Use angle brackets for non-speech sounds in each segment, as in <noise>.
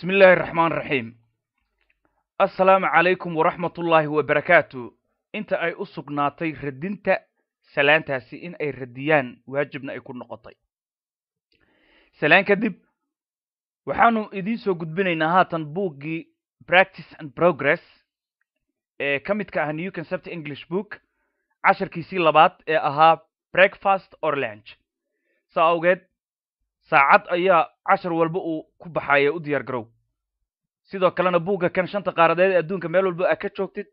bismi illaahi raxmaan raxiim assalaamu calaykum waraxmatullaahi wabarakaatu inta ay u sugnaatay radinta salaantaasi in ay radiyaan waajibna ay ku noqotay salaan kadib waxaanu idiin soo gudbinaynaa haatan buuggii practice and progress ee ka midka ah new concept english book casharkiisii labaad ee ahaa breakfast or lanch saa awgeed saacad ayaa cashar walba uu ku baxaaya u diyaar garow sidoo kalena buugga kan shanta qaaradeed ee adduunka meel walba aad ka joogtid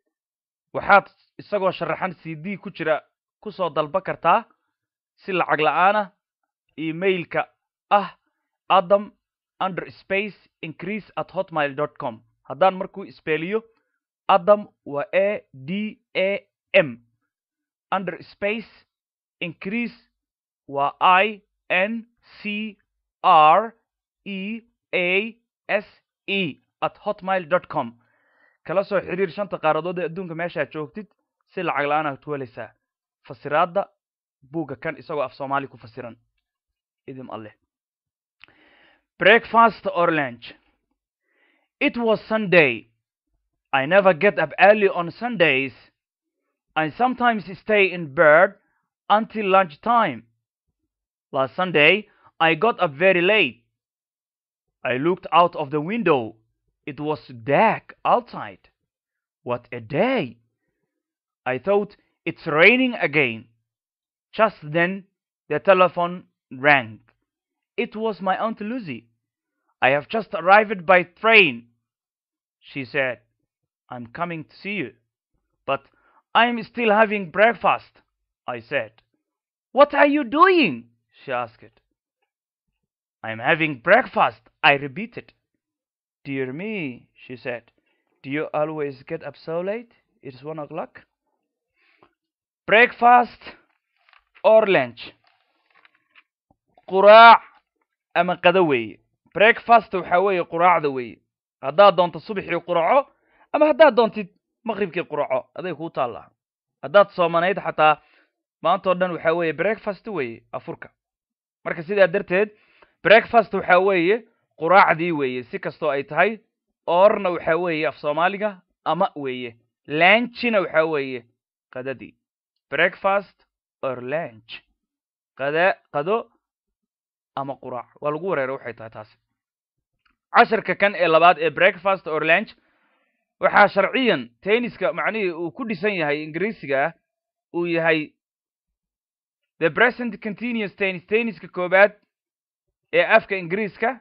waxaad isagoo sharaxan c d ku jira ku soo dalba kartaa si lacag la'aana aanah emailka ah adam under space increase at hotmail dot com haddaan markuu isbeeliyo adam waa a d a m under space increase waa i n c r e a s e at hotmail dot com kala soo xiriir shanta qaaradood ee adduunka meeshaad joogtid si lacag la-aanaad ku helaysaa fasiraadda buugga kan isagoo af soomaali ku fasiran idim alleh breakfast or it was sunday i never get up early on sundays i sometimes stay in bed until lunch time last sunday I got up very late. I looked out of the window. It was dark outside. What a day! I thought, it's raining again. Just then the telephone rang. It was my Aunt Lucy. I have just arrived by train. She said, I'm coming to see you. But I'm still having breakfast, I said. What are you doing? she asked. "I having breakfast," I repeated. "Dear me," she said, "do you always get up so late? It one o'clock." "Breakfast or lunch, quraac ama qado weeye breakfast waxaa weeye quraacda weeye haddaad doonto subaxii quraco ama haddaad doontid maqribkii quraco aday kuu taallaa haddaad soomanayd xataa maantao dhan waxaa weeye breakfast weeye afurka marka sidaa darteed breakfast waxa weeye quraacdii weeye si kastoo ay tahay oorna waxa weeye af soomaaliga ama weeye lanchina waxa weeye qadadii breakfast or lanch qada qado ama quraac waa lagu wareera waxay tahay taasi casharka kan ee labaad ee breakfast or lanch waxaa sharciyan tenniska macnihii uu ku dhisan yahay ingiriisiga ah uu yahay the present continuous tennis tenniska koobaad ee afka ingiriiska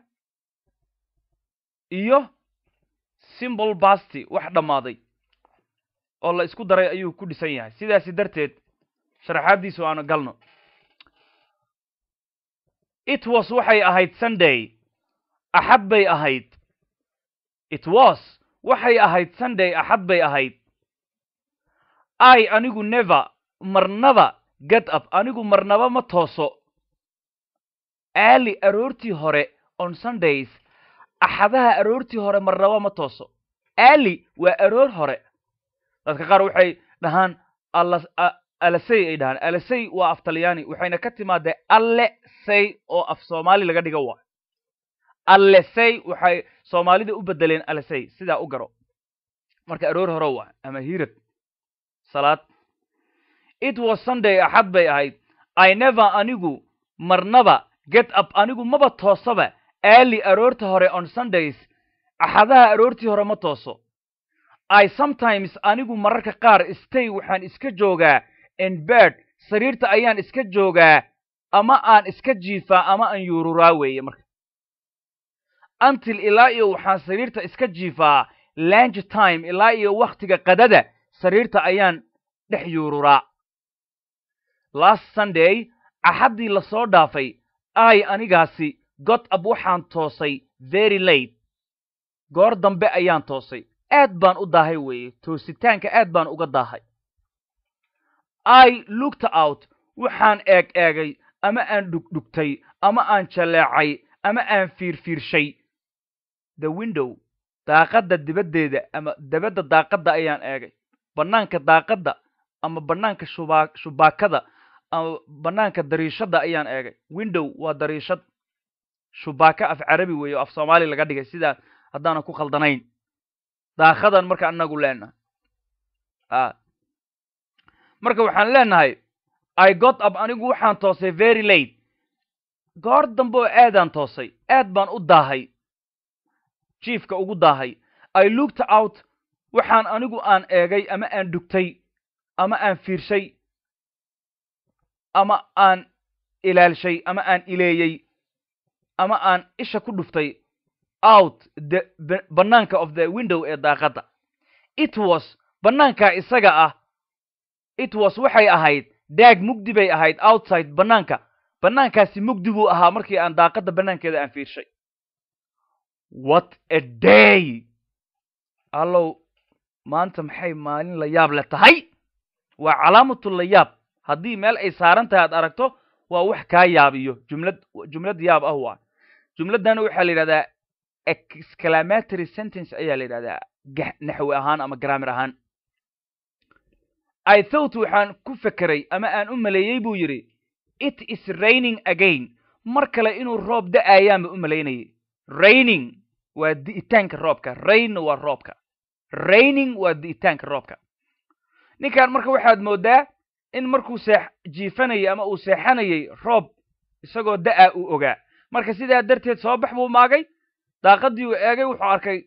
iyo simbol basty wax dhammaaday oo la isku daray ayuu ku dhisan yahay sidaasi darteed sharaxaaddiisu aanu galno it was waxay ahayd sunday axad bay ahayd it was waxay ahayd sunday axad bay ahayd i anigu never marnaba get up anigu marnaba ma tooso aali aroortii hore on sundays axadaha aroortii hore marnaba ma tooso aali waa aroor hore dadka qaar waxay dhahaan alasey ay dhahaan alasey waa af talyaani waxayna ka timaadee alle sey oo af soomaali laga dhiga waa sey waxay soomaalida u bedeleen alasey sidaa u garo marka aroor hore wa ama hirad salaad it was sunday axad bay ahayd i never anigu marnaba get ab anigu maba toosaba aali aroorta hore on sundays axadaha aroortii hore ma tooso i sometimes anigu mararka qaar stay waxaan iska joogaa enberd sariirta ayaan iska joogaa ama aan iska jiifaa ama aan yuururaa weeye marka antil ilaa iyo waxaan sariirta iska jiifaa lange time ilaa iyo wakhtiga qadada sariirta ayaan dhex yururaa last sunday axaddii lasoo soo dhaafay ay anigaasi god ab waxaan toosay very late goor dambe ayaan toosay aad baan u daahay weeye toositaanka aad baan uga daahay i lookta out waxaan eeg eegay ama aan dhugdhugtay ama aan jaleecay ama aan fiirfiirshay the window daaqadda dibaddeeda ama dabadda daaqadda ayaan eegay bannaanka daaqadda ama bannaanka shubaa shubaakada banaanka dariishadda ayaan eegay window waa dariishad shubaaka af carabi weeye oo af soomaali laga dhigay sidaa haddaanan ku khaldanayn daakhadan marka anagu leenahay a ah. marka waxaan leenahay i got up anigu waxaan toosay very late goor dambe oo aadaan toosay aad baan u daahay jiefka ugu daahay i looked out waxaan anigu aan eegay ama aan dhugtay ama aan fiirshay ama aan ilaalshay ama aan ileeyey ama aan isha ku dhuftay out the banaanka of the window ee daaqadda it was banaankaa isaga ah it was waxay ahayd daag mugdi bay ahayd outside bannaanka bannaankaasi mugdi buu ahaa markii aan daaqadda bannaankeeda aan fiirshay what a day allow maanta maxay maalin la yaab le tahay waa calaamatu la yaab haddii meel ay saaran tahay aad aragto waa wax kaa yaabiyo jumlad jumlad yaab ah waa jumladdan waxaa la yidhahdaa exclamatory sentence ayaa la yidhahdaa naxwi ahaan ama grammar ahaan i thought waxaan ku fekeray ama aan u maleeyey buu yidhi it is raining again mar kale inuu roob da-aayaanba u malaynayay raining waa di'itaanka roobka rainna waa roobka raining waa di'itaanka roobka ninkan marka waxaad moodaa in markuu jiifanayey ama uu seexanayay roob isagoo da'a u ogaa marka sidaa darteed soo bax buu maagay daaqaddii uu eegay wuxuu arkay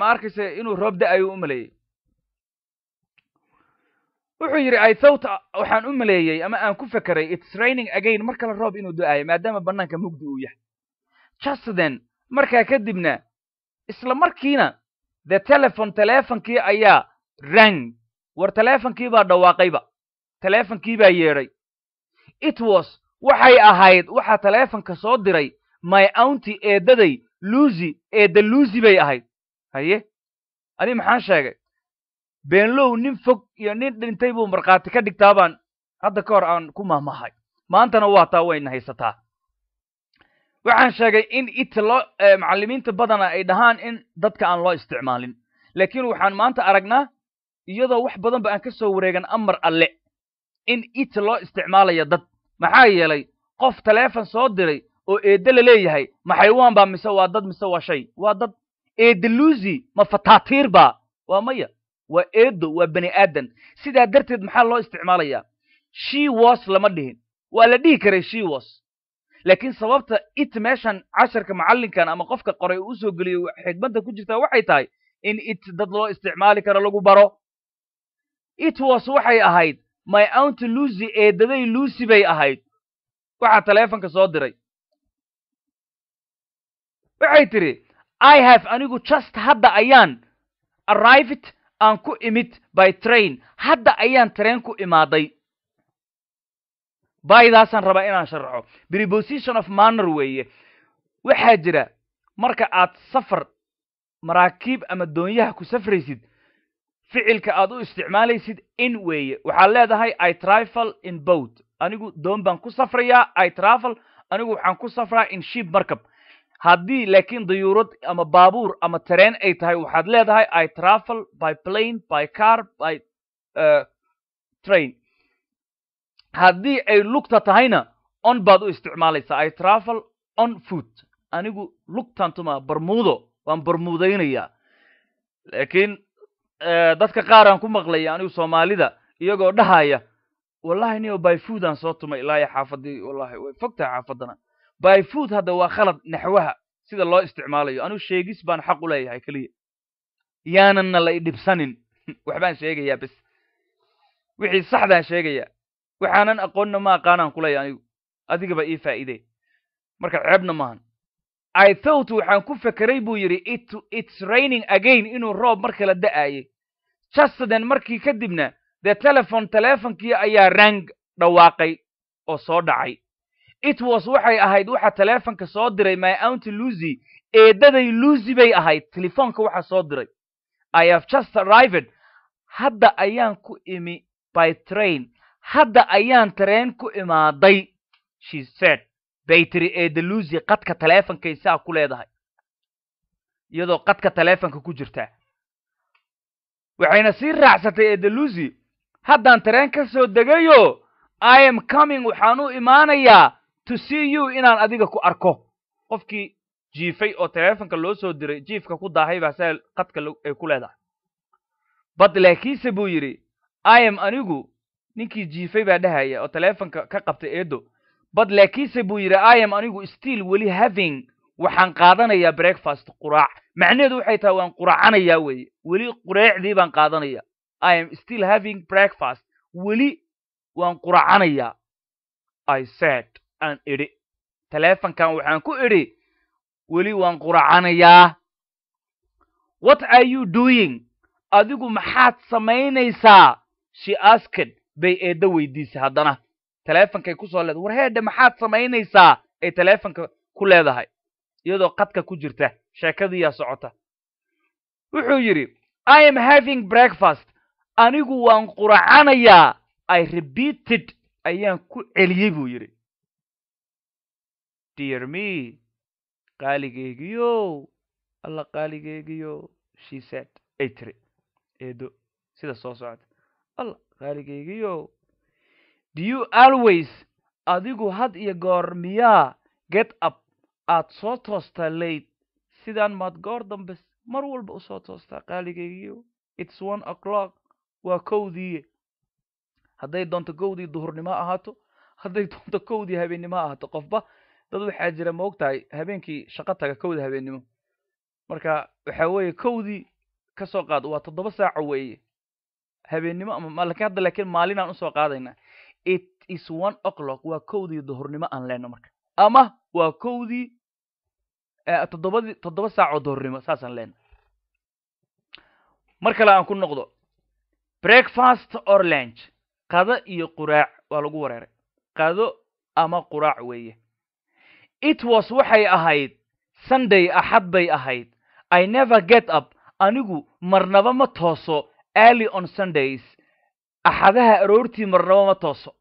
ma arkayse inuu roob da'ayuu u maleeyey wuxuu yidhi i thought uh, waxaan u maleeyey ama aan ku fekeray its raining again mar kale roob inuu do-aayo maadaama bannaanka mugdi uu yahay just then markaa kadibna isla markiina the telephone telefonkii ayaa rang war taleefonkiibaa dhawaaqayba taleefankiibaa yeedhay it was waxay ahayd waxaa taleefonka soo diray my aunty eeddaday luusi eedda luusi bay ahayd haye ani maxaan sheegay beenlow nin fog iyo nin dhintay buu markhaati ka dhigtaabaan hadda ka hor aan ku mahmahay maantana waa taa wayna haysataa waxaan sheegay in it lo macallimiinta badana ay dhahaan in dadka aan loo isticmaalin laakiin waxaan maanta aragnaa iyadoo wax badan ba aan ka soo wareegan amar alle in it loo isticmaalayo dad maxaa yeelay qof taleefon soo diray oo eedde la leeyahay maxaywaan baa mise waa dad mise waa shay waa dad eedeluuzi ma fataatiirba waa maya waa eeddo waa bani aadan sidaa darteed maxaa loo isticmaalayaa she was lama dhihin waa la dhihi karay she laakiin sababta it meeshan casharka macallinkan ama qofka qoray uu soo geliyo xigmadda ku jirtaa waxay tahay in it dad loo isticmaali karo lagu baro it was waxay ahayd my aunt lucy eeddaday lucy bay ahayd waxaa taleefonka soo diray waxay tidhi i have anigu just hadda ayaan arrived aan ku imid by train hadda ayaan tareen ku imaaday baydaasaan rabaa inaan sharxo preposition of manner weeye waxaa jira marka aad safar maraakiib ama doonyaha ku safraysid ficilka aad u isticmaalaysid in weeye waxaad leedahay i trifle in boat anigu doon baan ku safrayaa i trifle anigu waxaan ku safraa in ship markab haddii laakiin dayuurad ama baabuur ama tareen ay tahay waxaad leedahay i trifle by plane by car by uh, train haddii ay lugta tahayna on baad u isticmaalaysaa i trifle on foot anigu lugtantumaa barmuudo waan barmuudaynayaa laakiin dadka qaar aan ku maqlay anigu soomaalida iyagoo dhahaya wallahi niyo byfood aan soo tumay ilaahay xaafadii wallahi way fog xaafadana byfood hadda waa khalad naxwaha sida loo isticmaalayo anigu sheegis baan xaq u leeyahay keliya yaananna la idhibsanin <laughs> waxbaan sheegayaa bes wixii saxdaan sheegayaa waxaanan aqoonna ma aqaanaan ku anigu adigaba ii faa'iide marka ceebna maahan i thought waxaan ku fekeray buu yidhi it it's raining again inuu roob mar kala da'aayey jasaden markii kadibna dee telefon teleefonkii ayaa rang dhawaaqay oo soo dhacay itwas waxay ahayd waxa teleefonka soo diray my aunty luzy eeddaday luzy bay ahayd telefoonka waxa soo diray i have just arrived hadda ayaan ku imi by train hadda ayaan tareen ku imaaday she said bay tiri eeda luzy qadka teleefonkay saa ku leedahay iyadoo qadka teleefonka ku jirtaa waxayna sii raacsatay edelusi haddaan tareen ka soo degayo i am coming waxaan u imaanayaa to see you inaan adiga ku arko qofkii jiifay oo telefonka loo soo diray jiifka ku daahay baa saa qadka ay ku leedahay bad laakiinse buu yidhi i am anigu ninkii jiifay baa dhahaya oo telefonka ka qabtay eedo bad laakiinse buu yidhi i am anigu still weli having waxaan qaadanayaa breakfast quraac macnaheedu waxay tahay waan quraacanayaa weeye weli qureecdii baan qaadanaya i am still having breakfast weli waan quraacanayaa i said aan idhi taleefonkan waxaan ku idhi weli waan quracanayaa what are you doing adigu maxaad samaynaysaa she asked bay eedda weydiisay haddana taleefonkay ku soo leedahay warheedhe maxaad samaynaysaa ay taleefonka ku leedahay iyadoo qadka ku jirta sheekadiiyaa socota wuxuu yidhi i am having breakfast anigu waan quracanayaa i repeated ayaan ku celiyey buu yidhi dear me qaaligeygiyo alla qaaligeygiyo shiisad ay tiri eedo sida soo socota alla qaaligeygiyo do you always adigu had iyo goor miyaa get up aad soo toostaa toostaalayd sidaan maad goor dambe mar walba usoo toostaa qaaligaygiio its one o'clock waa kowdiiye hadday doonto kowdii duhurnimo ahaato hadday doonto kowdii habeennimo ahaato qofba dad waxaa jira ma og habeenkii shaqo taga kowda habeennimo marka waxaa weeye kowdii ka soo qaado waa toddoba saaco weeye habeennimo laakiin hadda laakiin maalinaan usoo qaadaynaa it is one o'clock waa kowdii duhurnimo aan leenno marka ama waa kowdii todoba toddoba saacood hornimo saasaan leena mar kale aan ku noqdo breakfast orlange qado iyo quraac waa lagu wareeray qado ama quraac weeye it was waxay ahayd sunday axad bay ahayd i never get up anigu marnaba ma tooso early on sundays axadaha aroortii marnaba ma tooso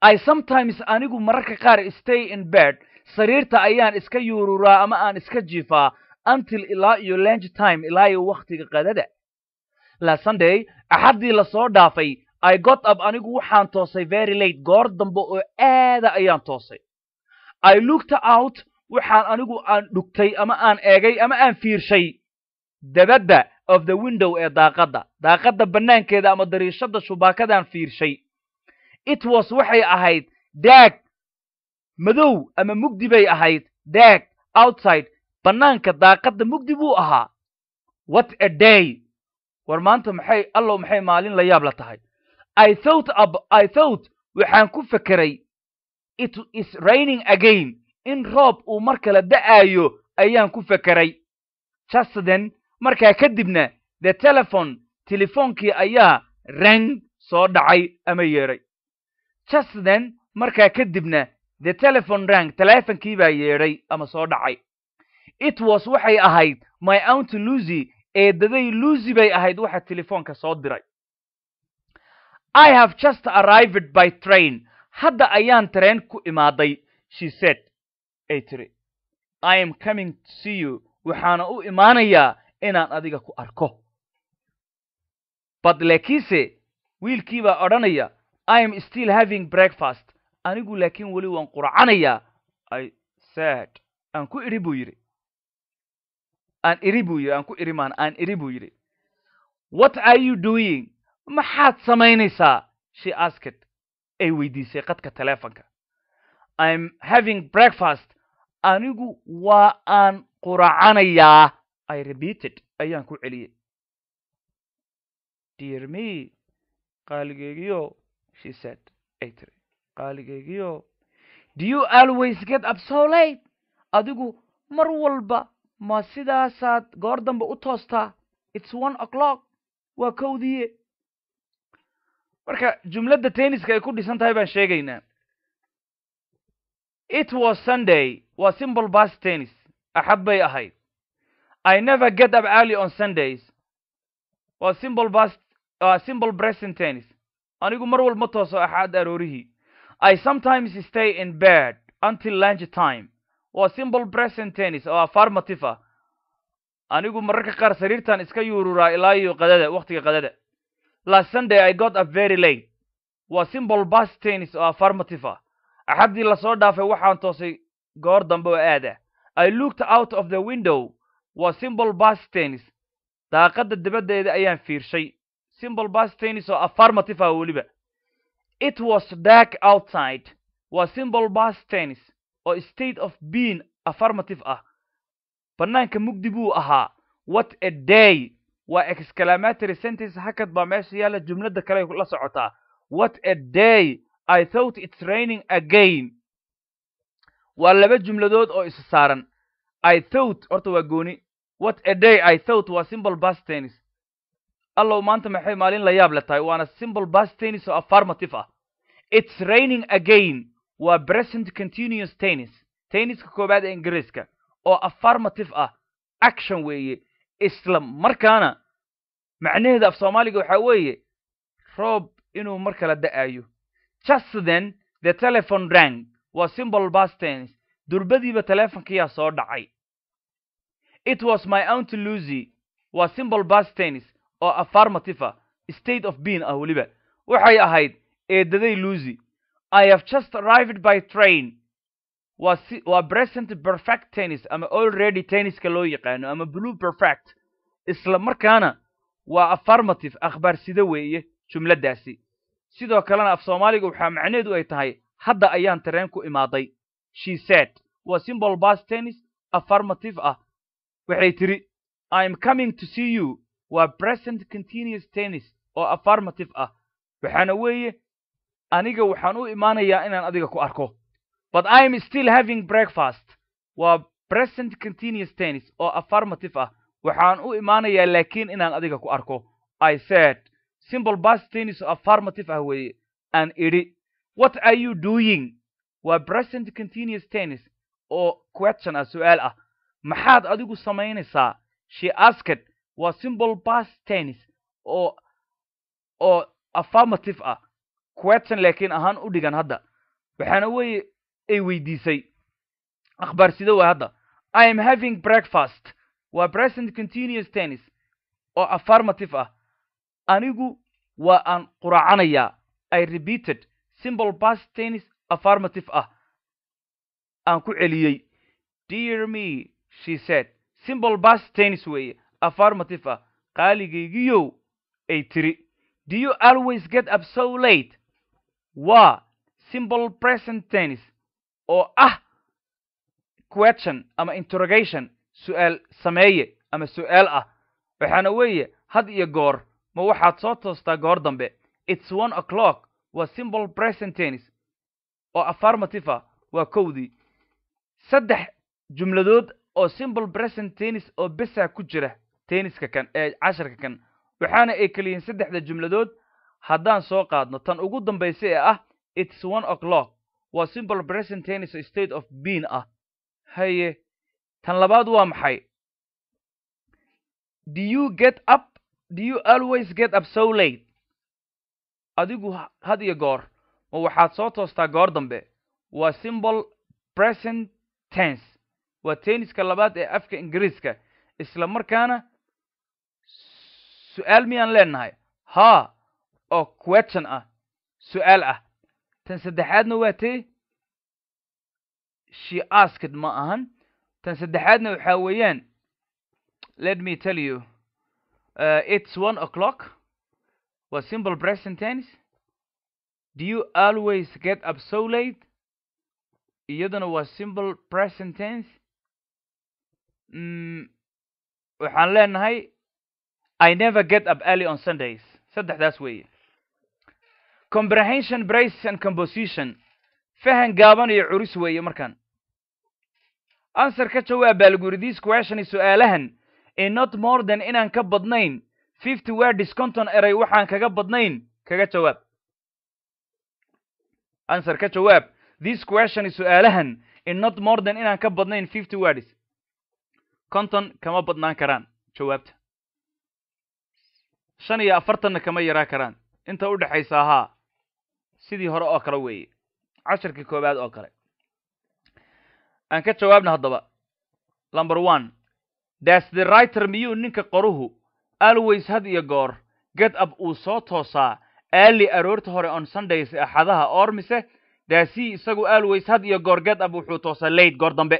i sometimes anigu mararka qaar stay in bed sariirta ayaan iska yuururaa ama aan iska jiifaa until ilaa iyo lanch time ilaa iyo wakhtiga qadada la sunday axaddii lasoo dhaafay i got up anigu waxaan toosay very late goor dambe oo aada ayaan toosay i lookta out waxaan anigu aan dhugtay ama aan eegay ama aan fiirshay dabadda of the window ee daaqadda daaqadda bannaankeeda ama dariishadda shubaakadaan fiirshay it was waxay ahayd daag madow ama mugdi bay ahayd daag outside bannaanka daaqadda mugdi buu ahaa what a day war maanta maxay allow maxay maalin la yaab la tahay i thought ab i thought waxaan ku fekeray it is raining again in roob uu mar kale da'aayo ayaan ku fekeray justden markaa kadibna the telephone telefoonkii ayaa rang soo dhacay ama yeedhay justden markaa kadibna the telephone rang teleefankii baa yeedhay ama soo dhacay it was waxay ahayd my aunty lucy eedaday lucy bay ahayd waxa telefoonka soo diray i have just arrived by train hadda ayaan tareen ku imaaday she said ay tiri i am coming to see you waxaana u imaanayaa inaan adiga ku arko bad laakiinse wiilkiibaa baa odhanaya i am still having breakfast anigu laakiin weli waan qurcanayaa ay sad aan ku idhi buu yidhi aan idhi buu yidhi aan ku idhi maan aan iri buu yidhi what are you doing maxaad samaynaysaa she asked ay weydiisay qadka teleefonka i'm having breakfast anigu waa aan quracanayaa i repeated ayaan ku celiyey dear me qaaligeegiyo she said ay tiri qaaligeegiyo do always get up adigu mar walba ma sidaasaad goor dambe u toostaa it's one o'clock waa kowdiye marka jumladda tenniska ay ku dhisan tahay baan sheegaynaa it was sunday waa simple bas tennis axab bay ahayd i never get up early on sundays waa simple bas waa simple present tennis anigu mar walba ma tooso axad aroorihii I sometimes stay in bed until lunch time waa simple present tense oo affirmative ah anigu mararka qaar sariirtan iska yuururaa ilaa iyo qadada waqtiga qadada last sunday i got up very late waa simple past tense oo affirmative ah axaddii lasoo dhaafay waxaan toosay goor dambe oo aada ah. i looked out of the window waa simple past tense daaqadda dabaddeeda ayaan fiirshay simple past tense oo affirmative ah weliba It was dark outside waa simple past tense oo state of being affirmative ah bannaanka mugdi buu ahaa what a day waa exclamatory sentence hakad baa meesha yaalla jumladda kale la socotaa what a day i thought it's raining again waa laba jumladood oo isa saaran i thought horta waa gooni what a day i thought waa simple past tense allow maanta maxay maalin la yaab le tahay waana simple past tennis oo affirmative ah it's raining again waa present continuous tennis tenniska koowaad ee ingiriiska oo affirmative ah action weeye isla markaana macnaheeda af soomaaliga waxaa weeye roob inuu mar kala da'ayo just then the telephone rang waa simple past tennis durbadiiba teleefonkayaa soo dhacay it was my aunt lucy waa simple past tennis oo ah state of being ah weliba waxay ahayd eedaday lucy i have just arrived by train waa si waa present perfect tennis ama already tenniska loo yaqaano ama blue perfect isla markaana waa affirmative akhbaarsido weeye jumladdaasi sidoo kalena af soomaaliga waxaa macnaheedu ay tahay hadda ayaan tareen ku imaaday she said waa symbol bas tennis affirmative ah waxay tidhi i'm coming to see you waa present continuous tennis oo affarmative ah waxaana weeye aniga waxaan u imaanayaa inaan adiga ku arko but iam still having breakfast waa present continuous tennis oo affarmative ah waxaan u imaanayaa laakiin inaan adiga ku arko i said simple past tennis oo affarmative ah weeye aan idhi what are you doing waa present continuous tennis oo question ah su'aal ah maxaad adigu samaynaysaa she asked waa simple past tennis oo oo affirmative ah question laakiin ahaan u dhigan hadda waxaana weeye ay weydiisay akhbaar waa hadda i am having breakfast waa present continuous tennis oo affirmative ah anigu waa aan quraacanayaa i repeated simple past tennis affirmative ah aan ku celiyey dear me she said simple past tennis weeye affirmative ah qaaligaygiyow ay tiri do you always get up so late waa simple present tense oo ah question ama interrogation su'aal sameeye ama su'aal ah waxaana weeye had iyo goor ma waxaad soo toostaa goor dambe its one o'clock waa simple present tense oo affirmative ah waa kowdii saddex jumladood oo simple present tense oo besa ah ku jira teeniska kan ee casharka kan waxaana ay keliyiin saddexda jumladood haddaan soo qaadno tan ugu dambaysa ee ah its one o'clock waa simple present tennis state of bean ah haye tan labaad waa maxay do you get up do you always get up so late adigu had iyo goor ma waxaad soo toostaa goor dambe waa simple present tense waa tenniska labaad ee afka ingiriiska isla markaana su-aal miyaan leenahay haa oo question ah su-aal ah tan saddexaadna waa tee she asked ma ahan tan saddexaadna waxaa weeyaan let me tell you uh, it's one o'clock waa simple present do you always get up so late iyaduna waa simple present mm, waxaan leenahay I never get up early on Sundays saddexdaas weeye comprehension brace and composition fahan gaaban iyo curus weeye markan answer ka jawaab ah, baalguuri this question is su'aalahan in not more than inaan ka badnayn fifty words konton eray waxaan kaga badnayn kaga jawaab answer ka jawaab this question su'aalahan in not more than inaan ka badnayn fifty words konton kama badnaan karaan jawaabta shan iyo afartanna kama yaraa karaan inta u dhexaysa haa sidii hore oo kale weeye casharkii koowaad oo kale aan ka jawaabna haddaba number one das the writer miyuu ninka qoruhu always had iyo goor get up uu soo toosaa aali aroorta hore on sundays axadaha oor mise daasi isagu always had iyo goor get up wuxuu toosaa late goor dambe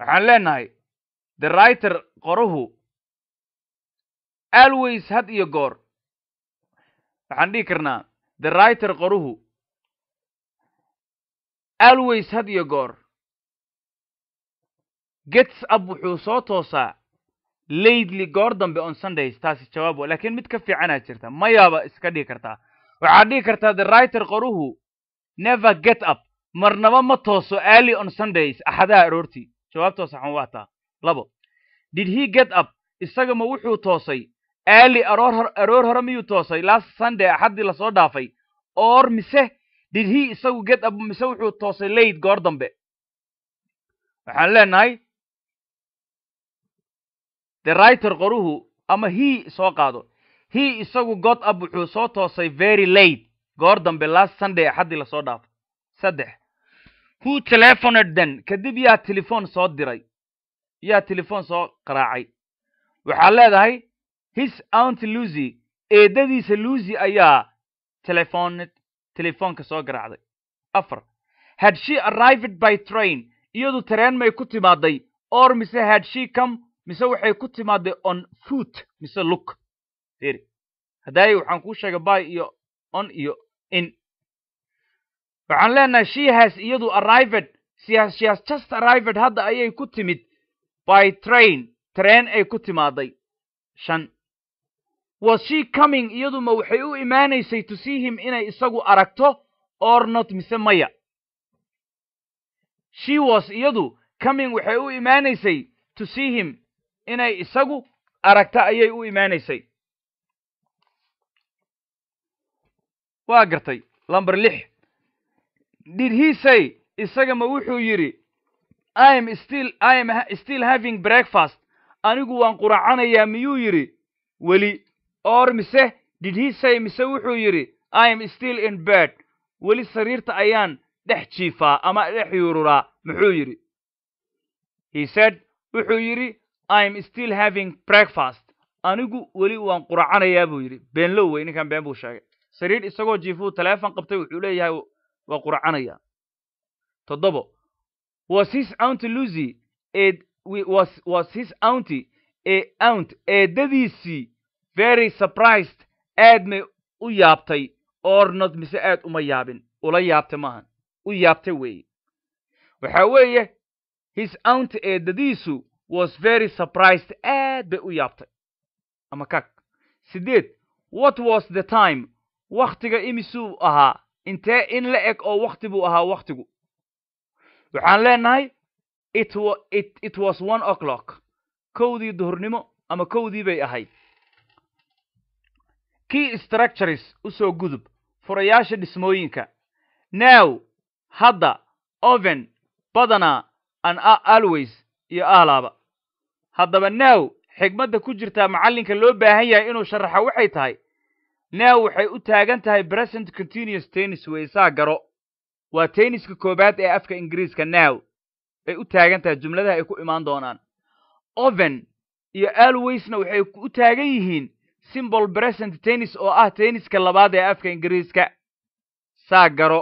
waxaan leenahay the writer qoruhu always had iyo goor waxaan dhihi karnaa the writer qoruhu always had iyo goor gets up wuxuu soo toosaa lately goor dambe on sundays taasi jawaab wa ah. laakiin mid ka fiicanaa jirta mayaaba iska dhihi kartaa waxaad dhihi kartaa the writer qoruhu never get up marnaba ma tooso early on sundays axadaha aroortii jawaabtoo saxan waataa labo did he get up isaga ma wuxuu toosay aali aroor hore miyuu toosay last sunday axaddii lasoo dhaafay oor mise did he isagu get up mise wuxuu toosay late goor dambe waxaan leenahay de writer qoruhu ama he soo qaado he isagu god up wuxuu soo toosay very late goor dambe last sunday axaddii lasoo dhaafay saddex who telephoned then kadib yaa telefoon soo diray yaa telefoon soo qaraacay waxaa leedahay his aunt lucy eedadiisa lucy ayaa telefooned telefoonka soo garaacday afar had she arrived by train iyadu tareen may ku timaaday or mise had she come mise waxay ku timaaday on foot mise look firi hadaayi waxaan kuu sheegay by iyo on iyo in waxaan leenahay she has iyadu arrived she has just arrived hadda ayay ku timid by train tareen ay ku timaaday shan was she coming iyadu waxay u imaanaysay to see him inay isagu aragto or not mise maya she was iyadu coming waxay u imaanaysay to see him inay isagu aragto ayay u imaanaysay waa gartay number lix did he say isaga ma wuxuu yidhi i still i am still having breakfast anigu waan quracanayaa miyuu yidhi weli oor mise did he say mise wuxuu yidhi i am still in bed weli sariirta ayaan dhex jiifaa ama dhex yuururaa muxuu yidhi he said wuxuu yidhi i am still having breakfast anigu weli waan quracanayaa buu yidhi beenlow wey ninkan been buu sheegay sariir isagoo jiifuu taleefon qabtay wuxuu leeyahay waa quracanayaa toddobo was his aunty lucy was his aunty e aunt eedadiisii very surprised aadmay u yaabtay or mise aad uma yaabin ula yaabtay maahan u yaabtay weeye waxa weeye his aunt eedadiisu was very surprised aad bay u yaabtay ama kag siddeed what was the time wakhtiga imisuu ahaa intee in la eg oo wakhti buu ahaa wakhtigu waxaan leenahay it, it, it was one o'clock kowdii duhurnimo ama kowdii bay ahayd key structures u soo gudub furayaasha dhismooyinka now hadda oven badanaa an always iyo aalaaba haddaba now xigmadda ku jirtaa macallinka loo baahan yahay inuu sharaxo waxay tahay now waxay u taagan tahay present continuous tennis weysaa garo waa tenniska koowaad ee afka ingiriiska now ay u taagan tahay jumladaha ay ku imaan doonaan oven iyo alwaysna waxay u taagan yihiin simbol present tennis oo ah tenniska labaad ee afka ingiriiska saa garo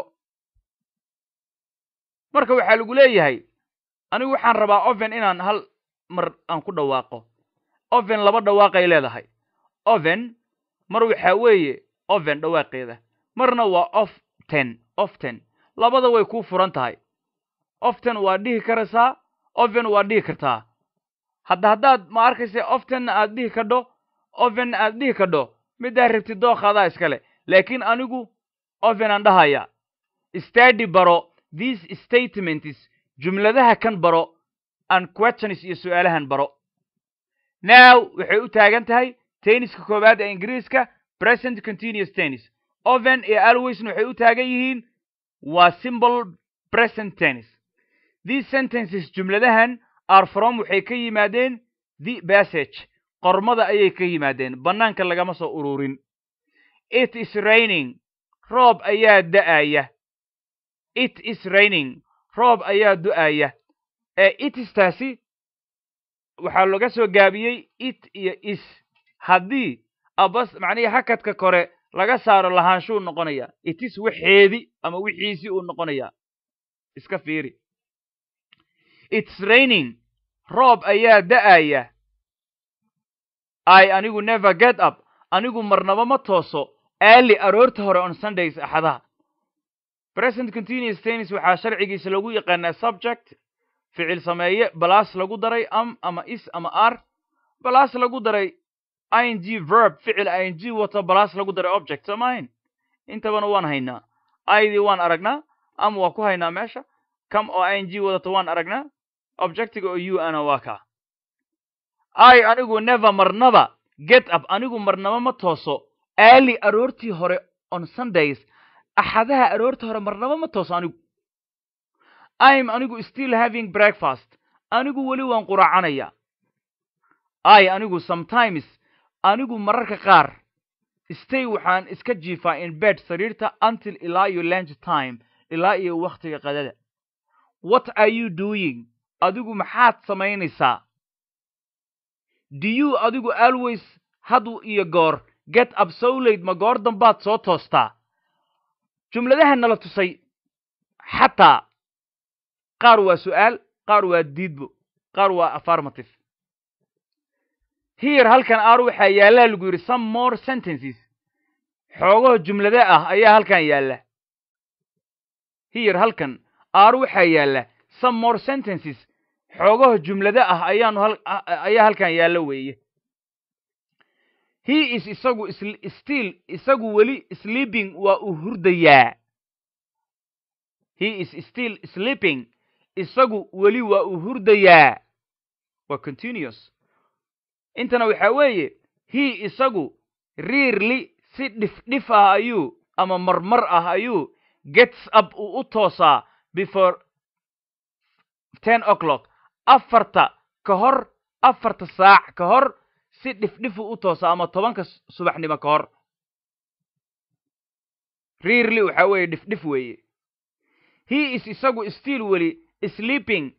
marka waxaa lagu leeyahay anigu waxaan rabaa oven inaan hal mar aan ku dhawaaqo oven laba dhawaaqay leedahay oven mar waxaa weeye oven dhawaaqeeda marna waa of ten often labada way kuu furan tahay often waad dhihi karaysaa oven waad dhihi kartaa hadda haddaad ma arkayse oftenna aad dhihi kadho oven aad dhihi kadho middaa rabti dookhadaa iskale laakiin anigu oven aan dhahaya stadi baro these statements jumladaha kan baro an questions iyo su'aalahan baro now waxay u taagan tahay tenniska koowaad ee ingiriiska present continuous tennis oven iyo alwaysn waxay u taagan yihiin waa simple present tennis these sentences jumladahan are from waxay ka yimaadeen the passage qormada ayay ka yimaadeen bannaanka lagama soo ururin it is raining roob ayaa da'aya it is raining roob ayaa du'aya ee itistaasi waxaa laga soo gaabiyey it iyo is haddii abas macnihii hakadka kore laga saaro lahaanshuu noqonaya itis waxeedi ama wixiisi uu noqonaya iska fiiri its raining roob ayaa da'aya ay anigu never get up anigu marnaba ma tooso aali aroorta hore on sundays axadaha present continuous tennis waxaa sharcigiisa lagu yaqaanaa subject ficil sameeye balaas lagu daray am ama is ama ar balaas lagu daray i n g verb ficil i n g wato balaas lagu daray object soomahayn intabana waan haynaa aidii waan aragnaa am waa ku haynaa meesha kam oo i n g wadato waan aragnaa objectiga oo u ana waa kaa ay anigu neva marnaba get up anigu marnaba ma tooso aali aroortii hore on sundays axadaha aroortii hore marnaba ma tooso anigu im anigu still having breakfast anigu weli waan quraacanaya ay anigu sometimes anigu mararka qaar stay waxaan iska jiifaa in bed sariirta until ilaa iyo lange time ilaa iyo wakhtiga qadada what are you doing adigu maxaad samaynaysaa diyuu adigu always hadu iyo goor get ab sowlayd ma goor dambaad soo toostaa jumladaha nala tusay xataa qaar waa su'aal qaar waa diidbo qaar waa afarmatif hier halkan aar waxaa yaallaa lagu yidhi some more sentences xoogaho jumlada ah ayaa halkan yaalla hier halkan aar waxaa yaalla some more sentences xoogaha jumlada ah ayaanu ayaa halkan yaallo weeye he is isagu still isagu weli sleeping waa uu hurdayaa he is still sleeping isagu weli waa uu hurdayaa waa continuous intana waxaa weeye he isagu riirli si dhifdhif ah ayuu ama marmar ah ayuu gets up uu u toosaa before ten o'clock afarta ka hor afarta saac ka hor si dhifdhifu u toosa ama tobanka subaxnimo ka hor riirli waxaa weeye dhifdhif weeye he is isagu stiil weli sleeping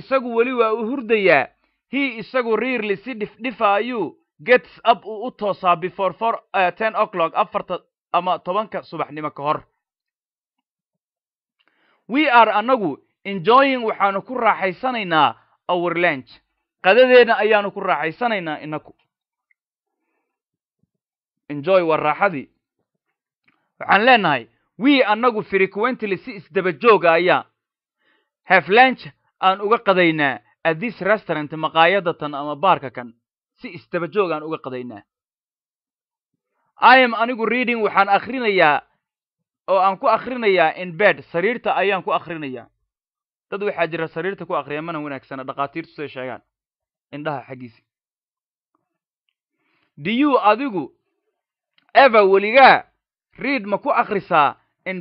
isagu weli waa u hurdayaa he isagu riirli si dhifdhifa ah ayuu gets up uu u toosaa before for eh, ten o'clock afarta ama tobanka subaxnimo ka hor we are annagu enjoying waxaanu ku raaxaysanaynaa awarlanj qadadeenna ayaanu ku raaxaysanaynaa inaku enjoy waa raaxadii waxaan leenahay wii annagu frequently si isdaba jooga ayaa heflanch aan uga qadaynaa adis restaurant maqaayadatan ama baarka kan si isdaba joog aan uga qadaynaa i anigu reading waxaan akhrinayaa oo aan ku akhrinayaa in bed sariirta ayaan ku akhrinayaa dad waxaa jira sariirta ku akriya mana wanaagsana dhakhaatiirtu say sheegaan indhaha xaggiisa diyuu adigu eva weligaa riid ma ku akrisaa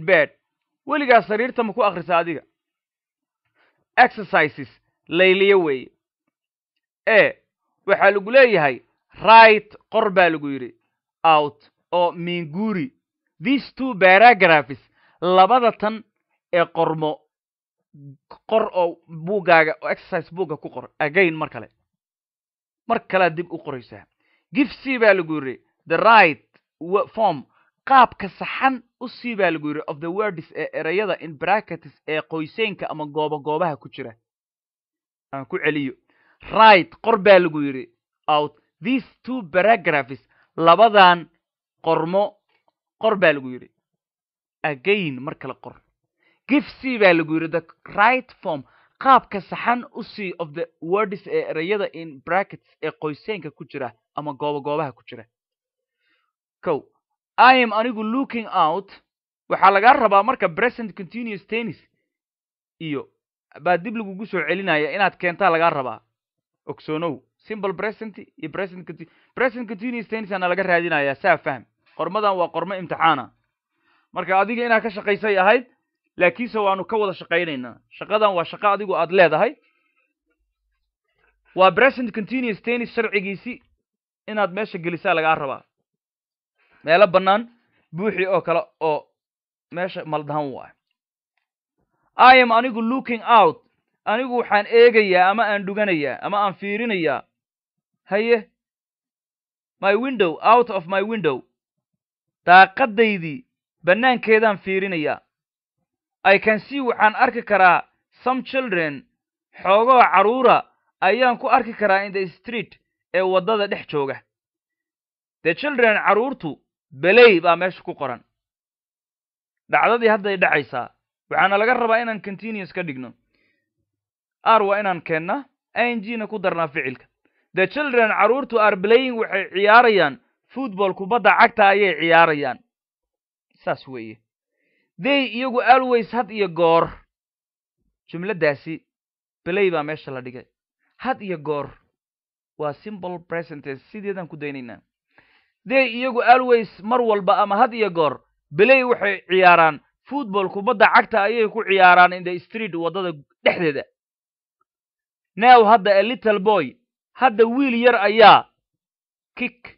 bed weligaa sariirta ma ku akhrisaa adiga exercises layliyo weeye e waxaa lagu leeyahay right qor baa lagu yidhi out oo minguuri these two baragraphes labada tan ee qormo qor oo buuggaaga oo exercise buugga ku qor again ah, mar kale mar kalead dib u qoraysaa c baa lagu yiri the right form qaabka saxan u usii baa lagu yiri of the words ee erayada in bracketes ee qoyseynka ama goobo goobaha ku jira aan ku celiyo right qor baa lagu yiri out these two paragraphs labadan qormo qor baa lagu yiri again ah, mar kale qor gifsy baa lagu yiri the right form qaabka saxan u c of the words ee ereyada in brackets ee qoyseenka ku jira ama goobo goobaha ku jira kow i am anigu looking out waxaa lagaa rabaa marka present continuous tennis iyo baa dib lagugu soo celinaya inaad keentaa lagaa rabaa ogsoonow simple present iyo present present continuous tennis laga raadinayaa saa fahm qormadan waa qormo imtixaana marka adiga inaad ka shaqaysay ahayd laakiinse waanu ka wada shaqaynaynaa shaqadan waa shaqo adigu aad leedahay waa present continuous tennis sharcigiisii inaad meesha gelisaa lagaa rabaa meelo bannaan buuxi oo kale oo meesha maldahan waay i am anigu looking out anigu waxaan eegayaa ama aan dhuganayaa ama aan fiirinayaa haye my window out of my window daaqadaydii bannaankeedaan fiirinayaa i can see waxaan arki karaa some children xoogoo carruura ayaan ku arki karaa in the street ee waddada dhex jooga the children carruurtu beley baa meesha ku qoran dhacdadii hadday dhacaysaa waxaana laga rabaa inaan continuous ka dhigno ar waa inaan keenna n g na ku darnaa ficilka the children carruurtu are belaying waxay ciyaarayaan football kubadda cagta ayay ciyaarayaan saas weeye they iyagu always had iyo goor jumladaasi belay baa meesha la dhigay had iyo goor waa simple presentence sideedaan ku daynaynaa they iyagu always mar walba ama had iyo goor belay waxay ciyaaraan football kubadda cagta ayay ku ciyaaraan in the street waddada dhexdeeda now hadda a little boy hadda wiil yar ayaa kick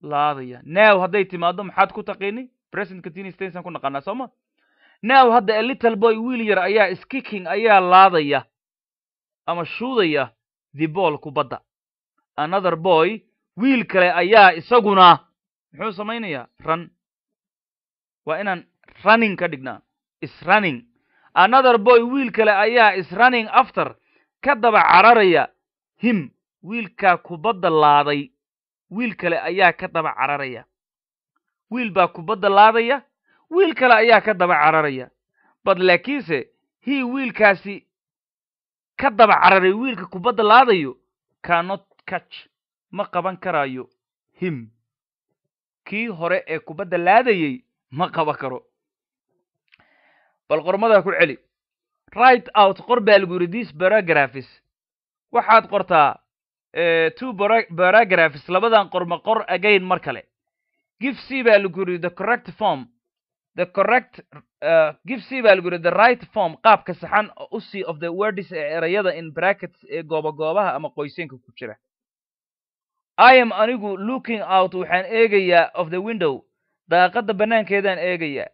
laadaya now hadday timaado maxaad ku taqiini present continuous tense aan ku naqaanaa sooma now hadda ee little boy wiil yar ayaa skiking ayaa laadaya ama shuudaya the bool kubadda another boy wiil kale ayaa isaguna muxuu samaynayaa run waa inaan running ka dhignaa is running another boy wiil kale ayaa is running after ka daba cararaya him wiilkaa kubadda laaday wiil kale ayaa ka daba cararaya wiil baa kubadda laadaya wiil kale ayaa ka daba cararaya bad laakiinse hii wiilkaasi ka daba cararay wiilka kubadda laadayo cannot catch ma qaban karaayo him kii hore ee kubadda laadayey ma qaban karo bal qormadaa ku celi right out qor baalguridis baragrafis waxaad qortaa eh, two baragrafis labadan qorma qor again mar kale give c baa guri the correct form the correct uh, give c baa guri the right form qaabka saxan u of the words ee erayada in brackets ee gooba goobaha ama qoyseenka ku jira i am anigu looking out waxaan eegayaa of the window daaqadda bannaankeedaan eegayaa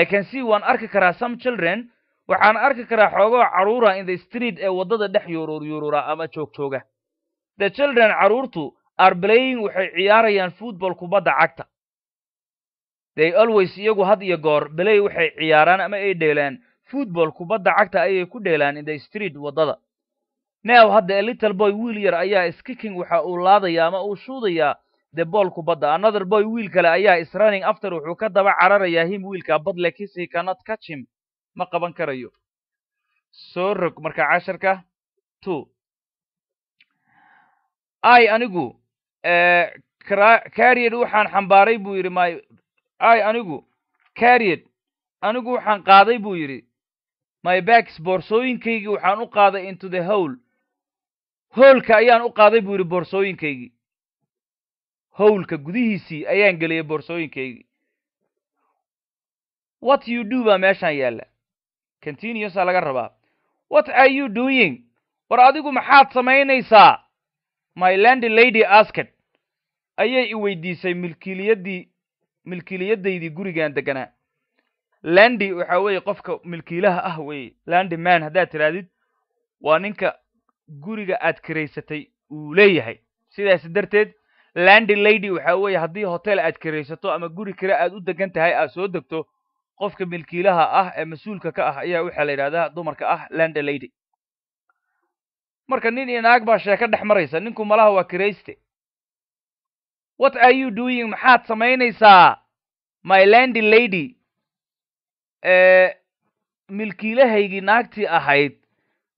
i can see waan arki karaa some children waxaan arki karaa xoogoo carruura in the street ee waddada dhex yuruur yuruura ama joogjooga the children carruurtu are playing waxay ciyaarayaan football kubadda cagta they always iyagu had iyo goor beley waxay ciyaaraan ama ay dheelaan football kubadda cagta ayay ku dheelaan in the street waddada neew hadda a little boy wiil yar ayaa iskiking waxa uu laadaya ama uu shuudayaa de bool kubadda another boy wiil kale ayaa israning after wuxuu ka daba cararayaa him wiilka badle kisi kanad kajim ma qaban karayo soo rog marka casharka two i anigu eh, carrier waxaan xambaaray buu yidhi my ay anigu carried anigu waxaan qaaday buu yidhi my backs boorsooyinkaygii waxaan u qaaday into the howl howlka ayaan u qaaday buu yidhi boorsooyinkaygii howlka gudihiisii ayaan geliyay boorsooyinkaygii what you do baa meeshaan yaalla continuousa laga rabaa what are you doing war adigu maxaad samaynaysaa my landi lady asked ayay i weydiisay milkiiliyaddii milkiiliyadaydii gurigan deganaa landi waxa weeye qofka milkiilaha ah weeye landi man haddaad tirahdid waa ninka guriga aad kiraysatay uu leeyahay sidaas darteed landi lady waxa weeye haddii hotel aad kiraysato ama guri kale aad u degan tahay aad soo degto qofka milkiilaha ah ee mas-uulka ka ah ayaa waxaa la yidhahdaa dumarka ah landi lady marka nin iyo naag baa sheeka dhex maraysa ninku malaha waa kirayste what are you doing maxaad samaynaysaa my landy lady ee eh, milkiilahaygii naagtii ahayd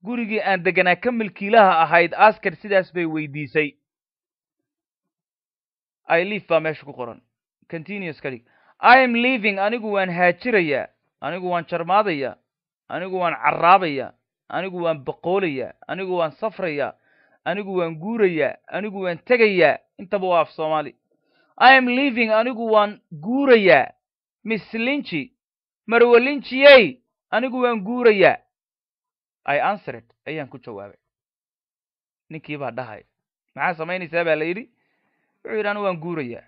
gurigii aan deganaa ka milkiilaha ahayd askar sidaas bay weydiisay i leave baa meesha ku qoran continuous ka leaving anigu waan haajirayaa anigu waan jarmaadayaa anigu waan caraabayaa anigu waan baqoolayaa anigu waan safrayaa anigu waan guurayaa anigu waan tegayaa intaba waa af soomaali i am living anigu waan guurayaa miss linji marwe linjiyey anigu waan guurayaa i answered ayaan ku jawaabay ninkii baa dhahay maxaa samaynaysaa baa la yidhi wuxuu yidhi anigu waan guurayaa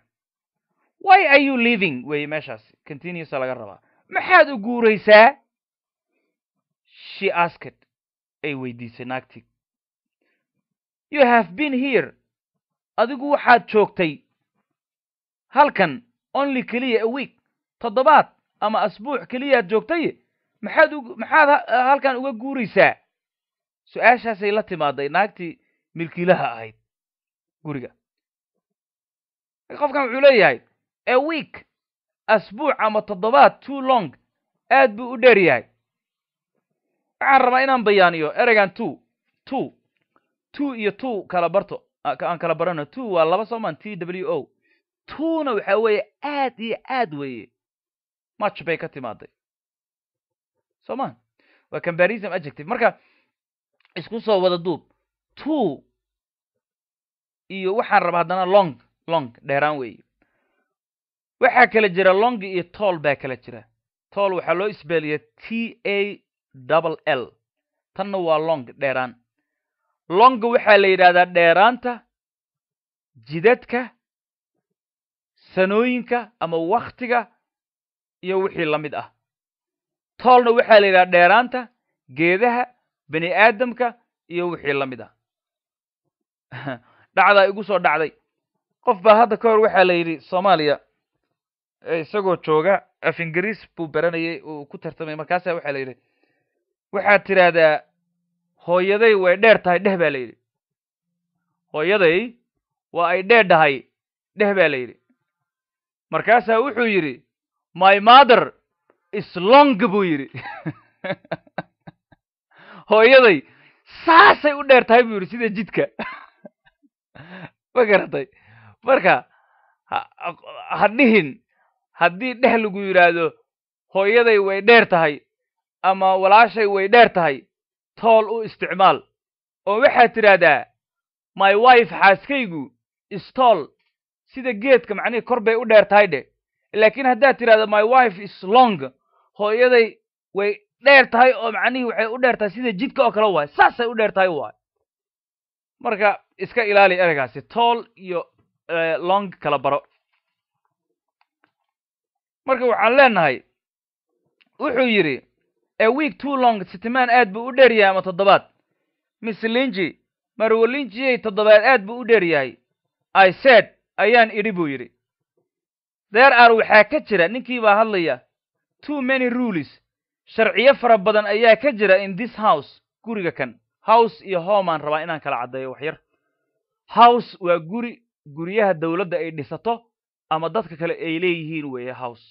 why are you living weeye meeshaasi continuusa laga rabaa maxaad u guuraysaa she asked ay weydiisay naagtii you have been here adigu waxaad joogtay halkan only keliya a week toddobaad ama asbuuc keliyaad joogtay maxaad maxaad halkan uga guuraysaa su-aashaasay la timaaday naagtii milkiilaha ahayd guriga qofkan wuxuu leeyahay a week asbuuc ama toddobaad too long aad buu u dheer yahay waxaan rabaa inaan bayaaniyo ereygan two two two iyo two kala barto aan kala barano two waa laba soomaan t w o two na waxa weeye aad iyo aad weeye match bay ka timaaday soo waa comparison adjective marka isku soo wada duub two iyo waxaan rabaa haddana long long dheeraan weeye waxaa kala jira long iyo toll baa kala jira toll waxaa loo isbeeliya t a l l tanna waa long dheeraan longa waxaa la yidhahdaa dheeraanta jidadka sanooyinka ama wakhtiga iyo wixii la mid ah toolna waxaa la yidhahdaa dheeraanta geedaha bini aadamka iyo wixii la mid ah <laughs> dhacdaa igu soo dhacday qof baa hadda ka hor waxaa la yidhi soomaaliya isagoo jooga af ingiriis buu baranayay uu ku tartamay markaasaa waxaa la yidhi waxaad tidhaahdaa hooyaday way dheer tahay dheh baa la yidhi hooyaday waa ay dheerdhahay dheh baa la yidhi markaasaa wuxuu yidhi my mother is long buu yidhi <laughs> hooyaday saasay u dheer tahay buu yidhi sida jidka <laughs> ma garatay marka ha dhihin haddii dheh lagu yidhaahdo hooyaday way dheer tahay ama walaashay way dheer tahay tool u isticmaal oo waxaad tidhaahdaa my wife xaaskaygu istool sida geedka macnihii kor bay u dheer tahay dhe laakiin haddaad tidhahda my wife is long hooyaday way dheer tahay oo macnihii waxay u dheer tahay sida jidka oo kale waay saasay u dheer tahay waayo marka iska ilaali ereygaasi tool iyo eh, long kala baro marka waxaan leenahay wuxuu yidhi ee week two long sitimaan aad buu u dheer yahay ama toddobaad miss linji marwalinjiyey toddobaad aad buu u dheer yahay i said ayaan idhi buu yidhi deer aar waxaa ka jira ninkii baa hadlaya too many rules sharciyo fara badan ayaa ka jira in this house guriga kan house iyo homaan rabaa inaan kala caddeeyo waxyar yar house waa guri guryaha dawladda ay dhisato ama dadka kale ay leeyihiin weeye house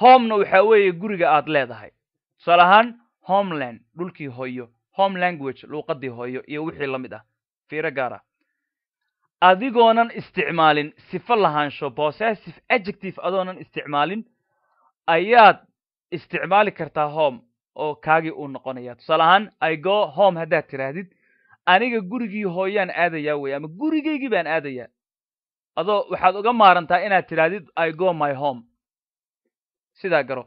homena waxaa weeye guriga aad leedahay tusaale ahaan homeland dhulkii hoyo home language luuqaddii hoyo iyo wixii la mid ah fiiro gaara adigoonan isticmaalin sifo lahaansho possessive adjective adoonan isticmaalin ayaad isticmaali kartaa home oo kaagii uu noqonaya tusaale ahaan i go home haddaad tiraahdid aniga gurigii hooyaan aadayaa wey ama gurigaygii baan aadayaa adoo waxaad uga maarantaa inaad tirahdid i go my home sidaa garo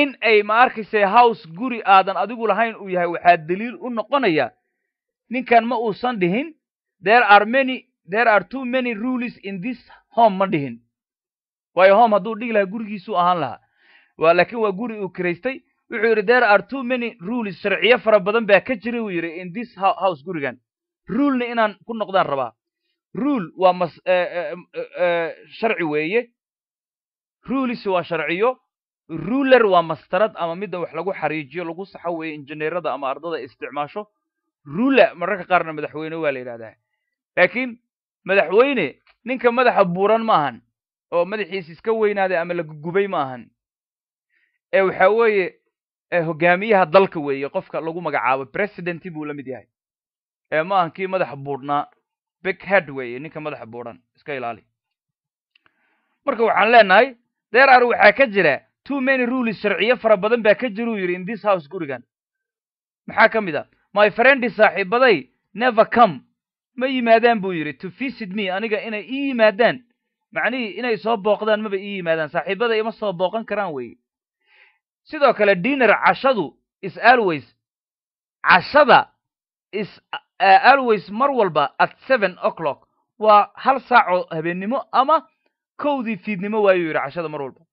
in ay ma arkayse hows guri aadan adigu lahayn uu yahay waxaa daliil u noqonaya ninkan ma uusan dhihin there are many there are too many rules in this home ma dhihin waayo home hadduu dhigi lahaa gurigiisuu ahaan lahaa waa laakiin waa guri uu kiraystay wuxuu yidhi there are too many rules sharciyo fara badan baa ka jira uu yidhi in this house gurigan ruulna inaan ku noqdaan rabaa ruul waa mas eh, eh, eh, sharci weeye ruulis waa sharciyo ruler waa mastarad ama midda wax lagu xariijiyo lagu saxo weye injineerada ama ardada isticmaasho rule mararka qaarna madaxweyne waa la yidhahdaa laakiin madaxweyne ninka madaxa buuran ma ahan oo madaxiis iska weynaaday ama la gugubay ma ahan ee waxa weeye hogaamiyaha dalka weeye qofka lagu magacaabo presidenti buu la mid yahay ee ma ahan kii madaxa buurnaa big backhead weeye ninka madaxa buuran iska ilaali marka waxaan leenahay deer ar waxaa ka jira two many rules sharciyo fara badan baa ka jir uu yidhi in this house gurigan maxaa ka mid a ah? my friendi saaxiibaday never come ma yimaadaan buu yidhi to visit me aniga inay ii yimaadaan macnihii inay soo booqdaan maba ii yimaadaan saaxiibada ima soo booqan karaan weeye sidoo kale dinner cashadu is always cashada is uh, always mar walba at seven o'clock waa hal saacoo habeennimo ama kowdii fiidnimo waayuu yidhi cashada mar walba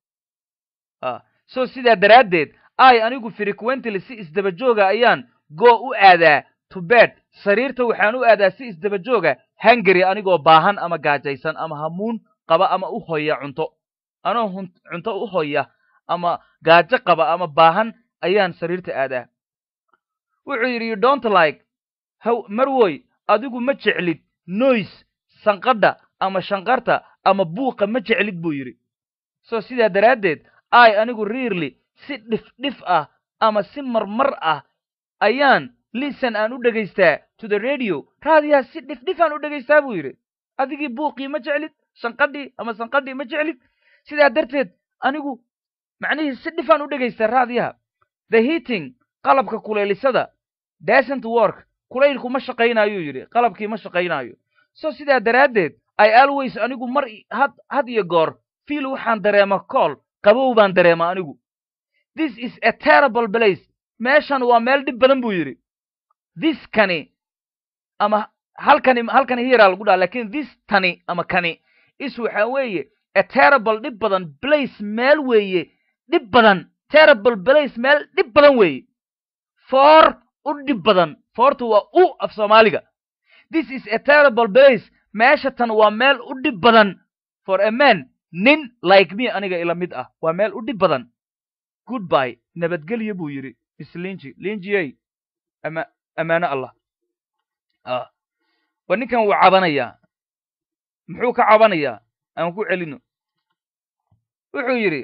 Ah, so sidaa daraaddeed ay anigu frequently si isdaba jooga ayaan go u aadaa tubed sariirta waxaan u aadaa si isdaba jooga hungary anigoo baahan ama gaajaysan ama hamuun qaba ama u hoya cunto anoo cunto u hoya ama gaajo qaba ama baahan ayaan sariirta aadaa wuxuu yidhi you dont like mar woy adigu ma jeclid noys sanqadha ama shanqarta ama buuqa ma jeclid buu yidhi soo sidaa daraaddeed ay anigu riirli si dhifdhif ah ama si marmar ah ayaan lisan aan u dhegaystaa to the radio raadiyaa si dhifdhif aan u dhegaystaa buu yidhi adigii buuqii ma jeclid sanqadhii ama sanqadhii ma jeclid sidaa darteed anigu macnihii si dhif aan u dhegaystaa raadiyaha the heating qalabka kulaylisada dasent work kulaylku ma shaqaynayuu yidhi qalabkii ma shaqaynaayo so sidaa daraaddeed i always anigu mar had iyo goor fiil waxaan dareema cool qabow baan dareema anigu this is a terrible place meeshan waa meel dhib badan buu yidhi this kani ama halkani halkani hiraa lagu dhaha lakiin this tani ama kani is waxaa weeye a terrible dhib badan blace meel weeye dhib badan terrible blace meel dhib badan weeye foor u dhib badan foortu waa u af soomaaliga this is a terrible blace meesha tan waa meel u dhib badan for a man nin like me aniga ila mid ah waa meel u dhib badan goodby nabadgelya buu yidhi mis linji linjiyey ama amaano allah ah, wa ninkan wuu cabanayaa muxuu ka cabanayaa aan ku celino wuxuu yidhi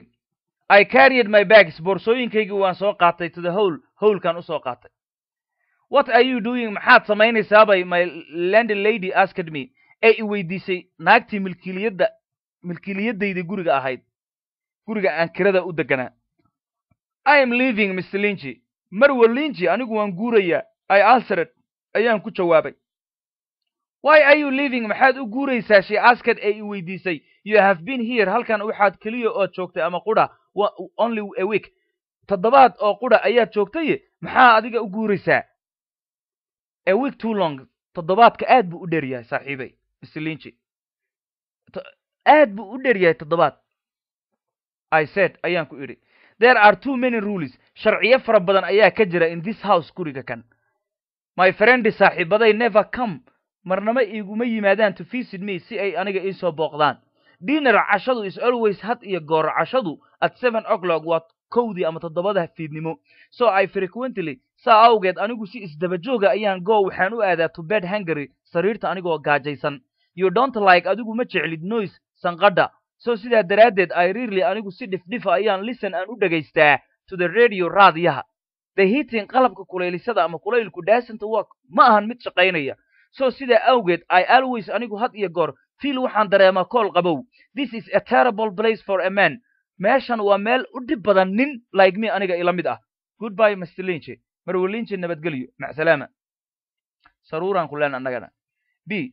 i carried my bags boorsooyinkaygii waan soo qaatay to the howl howlkan u soo qaatay what are you doing maxaad samaynaysaabay my landlady asked me ee i weydiisay naagtii milkiiliyadda milkiiliyadayda guriga ahayd guriga aan kirada u deganaa i am living mr linji marwa linji anigu waan guurayaa i alsered ayaan ku jawaabay why are you leaving maxaad u guuraysaa she asked ee i weydiisay you have been here halkan waxaad keliya oo joogtay ama qudha only a week toddobaad oo qudha ayaad joogtaye maxaa adiga u guuraysaa a week too long toddobaadka aad buu u dheeryahay saaxiibay mr linji aad buu u dheryahay toddobaad i said ayaan ku idhi there are too many rules sharciyo fara badan ayaa ka jira in this house guriga kan my friendi saaxiibaday never come marnama iguma yimaadaan to visit me si ay aniga ii soo booqdaan dinner cashadu is always had iyo goor cashadu at seven oclock waa kowdii ama toddobada fiidnimo so i frequently saa awgeed anigu si isdabajooga ayaan goo waxaan u aadaa to bed hungary sariirta anigoo gaajaysan you don't like adigu ma jeclid noise sanqadha soo sidaa daraaddeed ay riirli anigu si dhifdhifa ah ayaan lisan aan u dhegaystaa to the radio raadiyaha the hiting qalabka kulaylisada ama kulaylku dhaasanta waa ma ahan mid shaqaynaya soo sidaa awgeed i always anigu had iyo goor fiil waxaan dareemaa kool qabow this is a terrible place for a man meeshan waa meel u dhib badan nin like me aniga ila mid ah goodby mr linche marwelinche nabadgelyo macsalaama saruuraan ku annagana b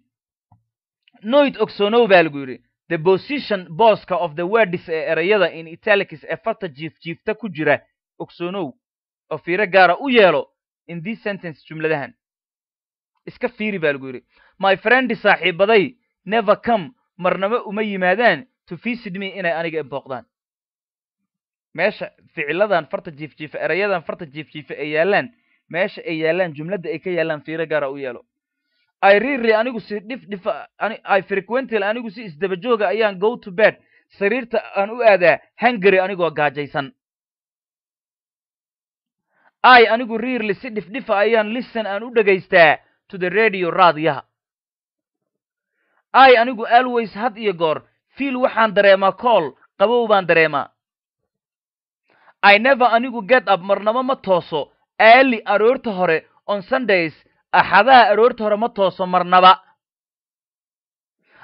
noyd ogsoonow baa lagu yidhi the position booska of the wordis ee erayada in italics ee farta jiifjiifta ku jira ogsoonow oo fiiro gaara u yeelo in this sentence jumladahan iska fiiri baa lagu yidhi my friendi saaxiibaday never come marnaba uma yimaadaan to visit me inay aniga booqdaan meesha ficiladan farta jiifjiifa erayadan farta jiifjiifa ay yaallaan meesha ay yaallaan jumladda ay ka yaallaan fiiro gaara u yeelo i riri anigu si dhifdhif i ah, frequentil anigu si isdabajooga ayaan go to bed sariirta aan u aadaa hungary anigoo gaajaysan i anigu riirli si dhifdhifa ah ayaan listen aan u dhegaystaa to the radio raadiyaha i anigu always had iyo goor fiil waxaan dareemaa cool qabow baan dareemaa i never anigu get up marnaba ma tooso aali aroorta hore on sundays axadaha aroorta hore ma tooso marnaba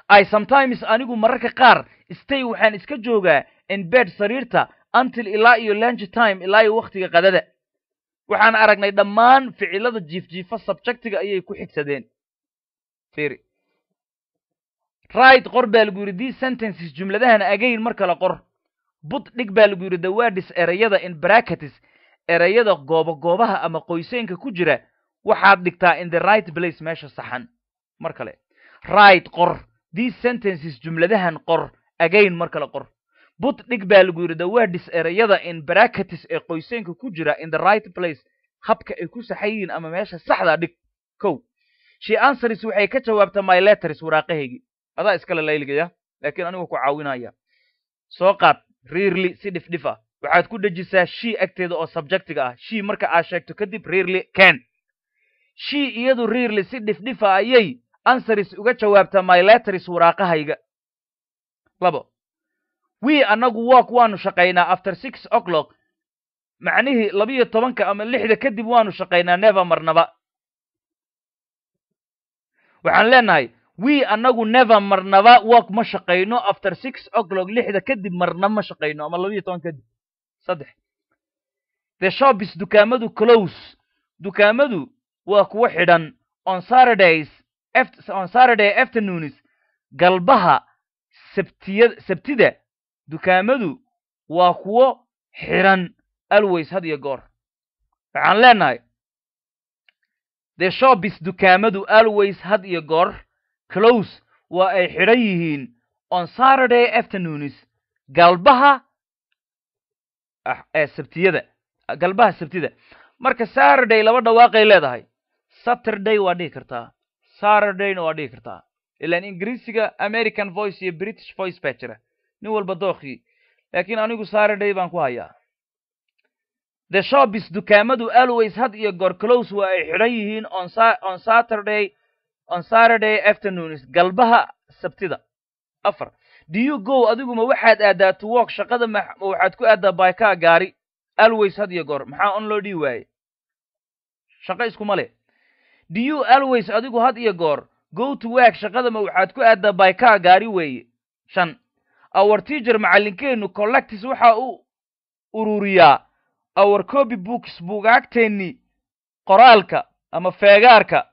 i sometimes anigu mararka qaar stay waxaan iska joogaa in bed sariirta until ilaa iyo lanch time ilaa iyo wakhtiga qadada waxaan aragnay dhammaan ficilada jiifjiifa subjectiga ayay ku xigsadeen right qor baa lagu yidhi these sentences jumladahana agayn mar kale qor bud dhig baa lagu yidhi dawaadhis erayada in brakatis goobo goobaha ama qoyseenka ku jira waxaad dhigtaa in the right place meesha saxan mar kale right qor these sentences jumladahan qor again mar kale qor but dhig baa lagu yidhi dawaadhis ereyada in brakatis ee qoyseynka ku jira in the right place habka ay ku saxan yihiin ama meesha saxdaa dhig kow she ansaris waxay ka jawaabtaa my letters waraaqahaygii adaa iskale layligaya laakiin anigoo ku caawinaya soo qaad riirli si dhifdhifa ah. waxaad ku dhejisaa shii agteeda oo subjectiga ah shii marka aad sheegto kadib riirli ken shii iyadu riirli si dhifdhifa ayay ansaris uga jawaabta myletris waraaqahayga labo wii annagu wook waanu shaqaynaa after six oclock macnihii labiyo tobanka ama lixda kadib waanu shaqaynaa neva marnaba waxaan leenahay wii annagu neva marnaba wook ma shaqayno after six oclock lixda kadib marna ma shaqayno ama labiyo toban kadib saddex the shopis dukaamadu close dukaamadu waa kuwa xidhan on saturday afternoons galbaha sabtiya sabtida dukaamadu waa kuwo xidhan always had iyo goor waxaan leenahay the shobis dukaamadu always had iyo goor close waa ay xidhan yihiin on saturday afternoons galbaha ah, sabtiyada galbaha sabtida marka saturday laba dhawaaqay leedahay saturday waa dhihi kartaa saturdayna waa dhihi kartaa ilaan ingiriisiga american voice iyo british voice baa jira nin walba dookii laakiin anigu saturday baan ku hayaa the shopis dukaamadu always had iyo goor close waa ay xidhan yihiin on, saturday on saturday afternoons galbaha sabtida afar do you go adiguma waxaad aadaa to work shaqada ma waxaad ku aadaa baykaa gaari always had iyo goor maxaa on loo dhii waaye shaqo iskuma leh do always adigu had iyo goor go to work shaqadama waxaad ku aaddaa by gaari weeye shan our teacher macallinkeennu collectis waxaa u ururiyaa our copy books buugaagteenni qoraalka ama feegaarka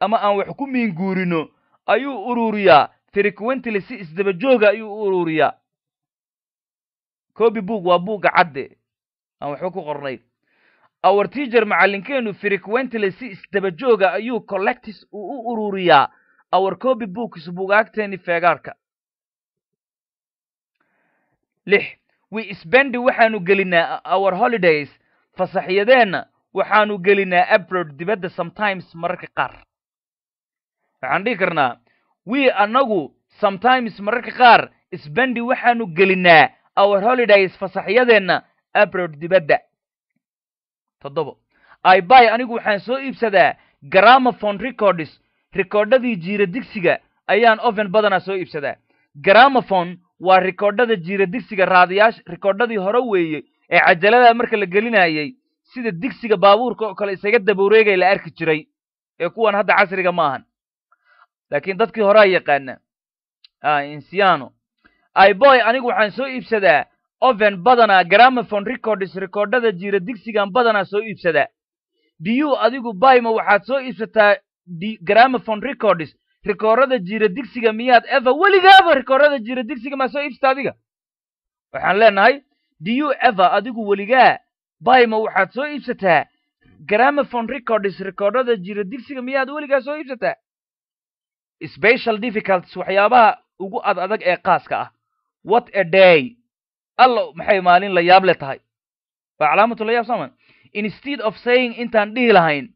ama aan wax ku miinguurino ayuu ururiyaa frequently si isdaba jooga ayuu u ururiyaa copy book waa buugga cadde aan waxba ku qornay our teacher macallinkeenu frequently si isdabajooga ayuu collectis uu u ururiyaa our copy books bugaagteeni feegaarhka lix wi sbendi waxaanu gelinaa our holidays fasaxyadeenna waxaanu gelinaa abrod dibadda sometimes mararka qaar waxaan dhihi karnaa wi annagu sometimes mararka qaar sbendi waxaanu gelinaa our holidays fasaxyadeenna abrod dibadda toddobo ibay anigu waxaan soo iibsadaa garamophone records rikoodhadii jiira digsiga ayaan oven badanaa soo iibsadaa garamophone waa rikoodhada jiira digsiga raadiyaash rikoodhadii hore weeye ee cajalada marka la gelinayay sida digsiga baabuurka oo kale isaga dabureegay la arki jiray ee kuwan hadda casriga ma ahan laakiin dadkii horaa yaqaana ah, insiano iboy anigu waxaan soo iibsadaa oven badanaa gramafon records rekoordhada jira digsigan badanaa soo iibsada biyuu adigu bayma waxaad soo iibsataa gramafon records rikoorada jira digsiga miyaad eva weligaaba rikoorada jira digsiga maa soo iibsata adiga waxaan leenahay diyuu eva adigu weligaa bayma waxaad soo iibsataa gramafon records rikoordhada jira digsiga miyaad weligaa soo iibsataa special difficulties waxyaabaha ugu ad adag ee qaaska ah what a day allo maxay maalin la yaable tahay waa calaamatu la yaab sooma instead of saying intaan dhihi lahayn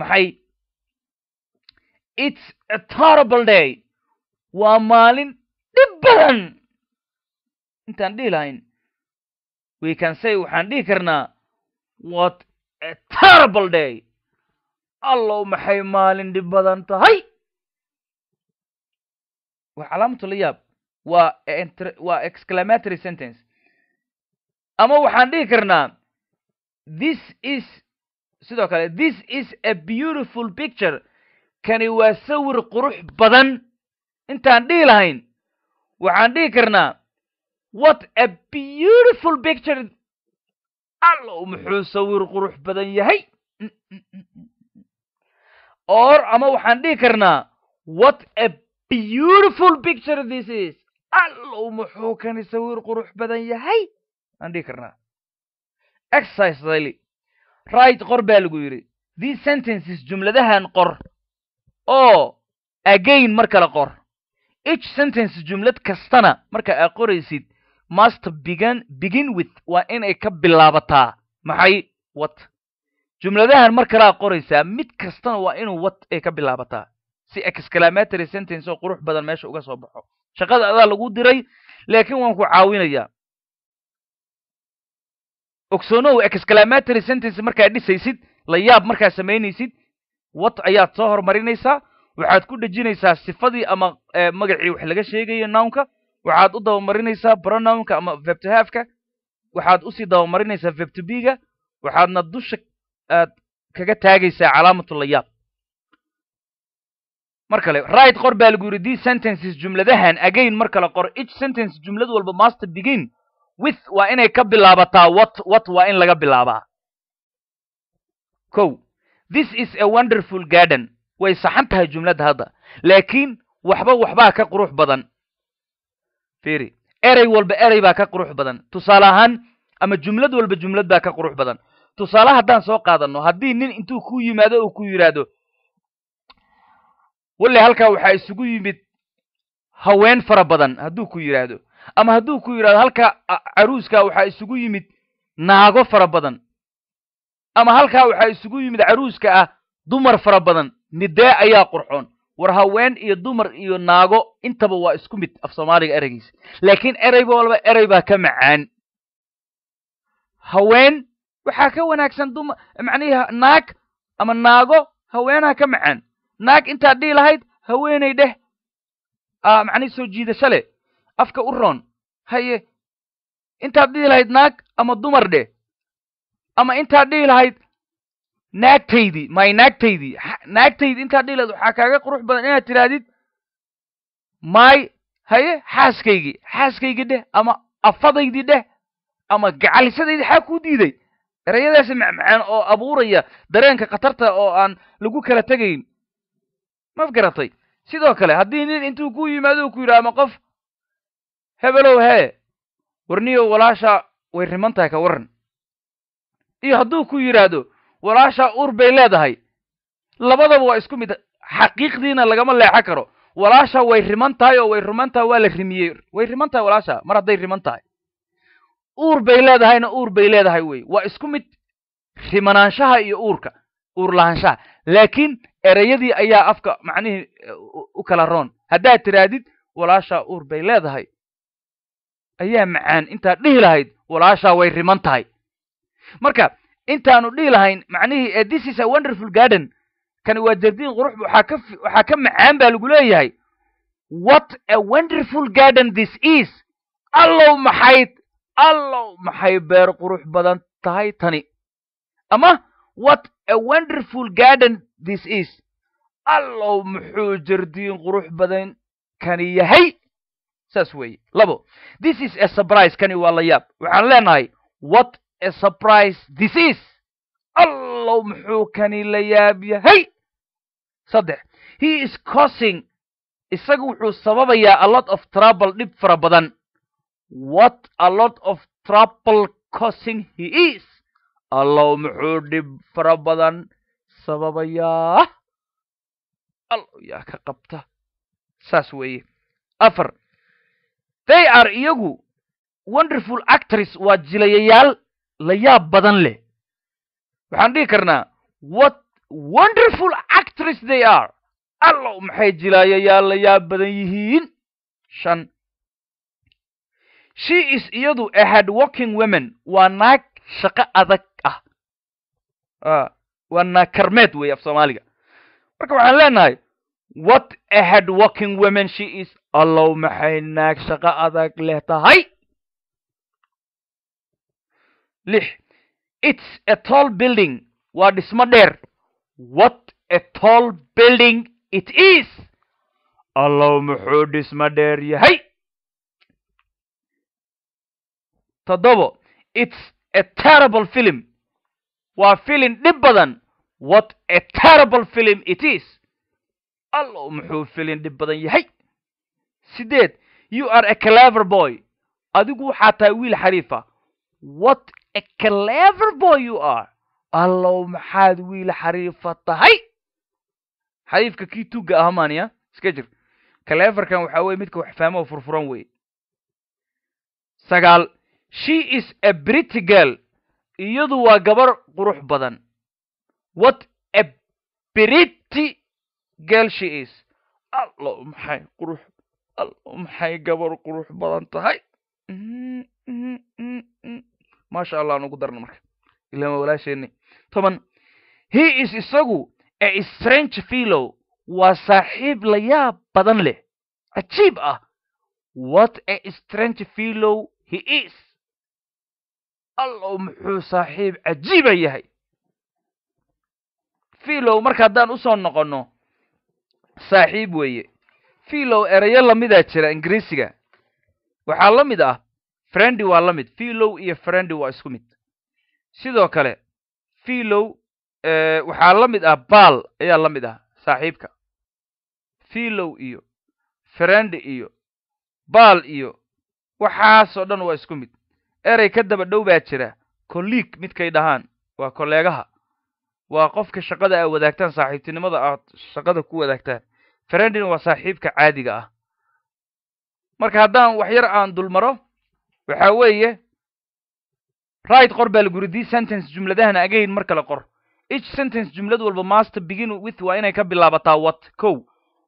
maxay its a terrible day waa maalin dhib badan intaan dhihi lahayn we can say waxaan dhihi karnaa what a terrible day allow maxay maalin dhib badan tahay waa calaamatu la yaab waa waa exclamatory sentence ama waxaan dhihi karnaa this is sidoo kale this is a beautiful picture kani waa sawir qurux badan intaan dhihi lahayn waxaan dhihi karnaa what a beautiful picture allow muxuu sawir qurux badan yahay or ama waxaan dhihi karnaa what a beautiful picture this is allow muxuu kani sawir qurux badan yahay aan dhihi karnaa exercise right qor baa lagu yidhi these sentences jumladahan qor oo oh, again mar kale qor each sentence jumlad kastana marka aad qoraysid must begin begin with waa inay ka bilaabataa maxay wat jumladahan mar kalaa qoraysaa mid kastana waa inuu wat ay ka bilaabataa si exclamatary sentence oo qurux badan meesha uga soo baxo shaqada adaa lagu diray laakiin waan ku caawinayaa ogsoonow exclamatory sentence markaad dhisaysid la yaab markaad samaynaysid wat ayaad soo horumarinaysaa waxaad ku dhejinaysaa sifadii ama eh, magacii wax laga sheegayo nownka waxaad u dabamarinaysaa pronownka ama vebtohafka waxaad usii dabamarinaysaa vebtobiga waxaadna dusha aad eh, kaga taagaysaa calaamatu layaab mar kale right qor baa lagu yidhi d sentences jumladahan again mar kale qor ich sentence jumlad walba master begin with waa inay ka bilaabataa wat wat waa in laga bilaabaa ko this is a wonderful garden way saxan tahay jumladda hadda laakiin waxba waxbaa ka qurux badan firi eray walba eray baa ka qurux badan tusaale ahaan ama jumlad walba jumlad baa ka qurux badan tusaale haddaan soo qaadanno haddii nin intuu ku yimaado oo ku yidhaahdo walle halkaa waxaa isugu yimid haween fara badan hadduu ku yidhaahdo ama hadduu ku yidhahdo halkaa caruuskaa waxaa isugu yimid naago fara badan ama halkaa waxaa isugu yimid caruuska ah dumar fara badan midee ayaa qurxoon war haween iyo dumar iyo naago intaba waa isku mid af soomaaliga ereygiisa laakiin ereyba walba erey baa ka macaan haween waxaa ka wanaagsan dum macnihi naag ama naago haweenaa ka macaan naag intaad dhihi lahayd haweenay dheh macnihi soo jiidasho leh afka u roon haye intaad dhihi lahayd naag ama dumar dheh ama intaad dhihi lahayd naagtaydii may naagtaydii naagtaydii intaad dhihi lahayd waxaa kaaga qurux badan inaad tidhaahdid maay haye xaaskaygii xaaskaygii dheh ama afadaydii dheh ama gacalisadaydii xaa kuu diiday erayadaasi macmacaan oo abuuraya dareenka khatarta oo aan lagu kala tegayn maf garatay sidoo kale haddii nin intuu ku yimaado ku yidhi ama qof hebelow hee warniyow walaasha way riman tahay ka waran iyo hadduu ku yidhaahdo walaashaa ur bay leedahay labadaba waa isku mid xaqiiqdiina lagama leexan karo walaasha way riman tahay oo way riman tahay waa la rimiyey way riman tahay walaasha mar hadday riman tahay uur bay leedahayna uur bay leedahay wey waa isku mid rimanaanshaha iyo uurka uurlahanshaha lahaanshaha laakiin ereyadii ayaa afka macnihii u kala roon haddaad tidhaahdid walaashaa uur bay leedahay ayaa macaan intaad dhihi lahayd walaashaa way riman tahay marka intaanu dhihi lahayn macnihii ee this is a wonderful garden kani waa jardiin qurux waxaa ka macaan baa lagu leeyahay what a wonderful garden this is allow maxayd allow maxay beer qurux badan tahay tani ama what a wonderful garden this is allow muxuu jardiin qurux badan kani yahay saas weeye labo this is a surprise kani waa la yaab waxaan leenahay what a surprise this is allow muxuu kani la yaab yahay saddex he is cosing isagu wuxuu sababayaa a lot of trouble dhib fara badan what a lot of trouble cosing he is allow muxuu dhib fara badan sababayaa allow yaa ka qabta saas weeye afar they are iyagu wonderful actress waa jilayayaal la yaab badan leh waxaan dhihi karnaa what wonderful actress they are allow maxay jilaayayaal la yaab badan yihiin shan she is iyadu a had working women waa naag shaqo adag ah, ah waa naag karmeed weeye af soomaaliga marka waxaan leenahay what a head working women she is allow maxay naag shaqo adag leh tahay lix it's a tall building waa dhismo dheer what a tall building it is allow muxuu dhismo dheer yahay toddobo it's a terrible film waa filim dhib badan what a terrible film it is allow muxuu filin dhib badan yahay sideed you are a clever boy adigu waxaa tahay wiil xariifa what a clever boy you are allow maxaad wiil xariifa tahay xariifka kii tuga aha maaniya iska jir cleverkan waxaa weye midka wax furfuran weye sagaal she is a brity girl iyadu waa gabar qurux badan what a brity girl she is allo maxay qurux allo maxay gabar qurux badan tahay maasha mm, mm, mm, allah aan ugu darna marka ilama walaasheenay toban he is isagu a strange fellow waa saaxiib la yaab badan leh cajiib ah what a strange fellow he is allow muxuu saaxiib cajiiba yahay filow marka haddaan usoo noqonno saaxiib weeye filow erayo la midaa ah jira ingiriisiga waxaa la mid ah frendi waa la mid filow iyo friendi waa isku mid sidoo kale filow eh, waxaa la mid ah baal ayaa la mid ah saaxiibka filow iyo friendi iyo baal iyo waxaasoo dhan waa isku mid eray ka daba dhow baa jira kolliig midkay dhahaan waa kolleegaha waa qofka shaqada aad wadaagtaan saaxiibtinimada aad shaqada ku wadaagtaan friendin waa saaxiibka caadiga ah marka haddaan wax yar aan dulmaro waxa weeye right qor baa laguri di sentence jumladahana agayn mar kale qor each sentence jumlad walba master begin with waa inay ka bilaabataa wat ko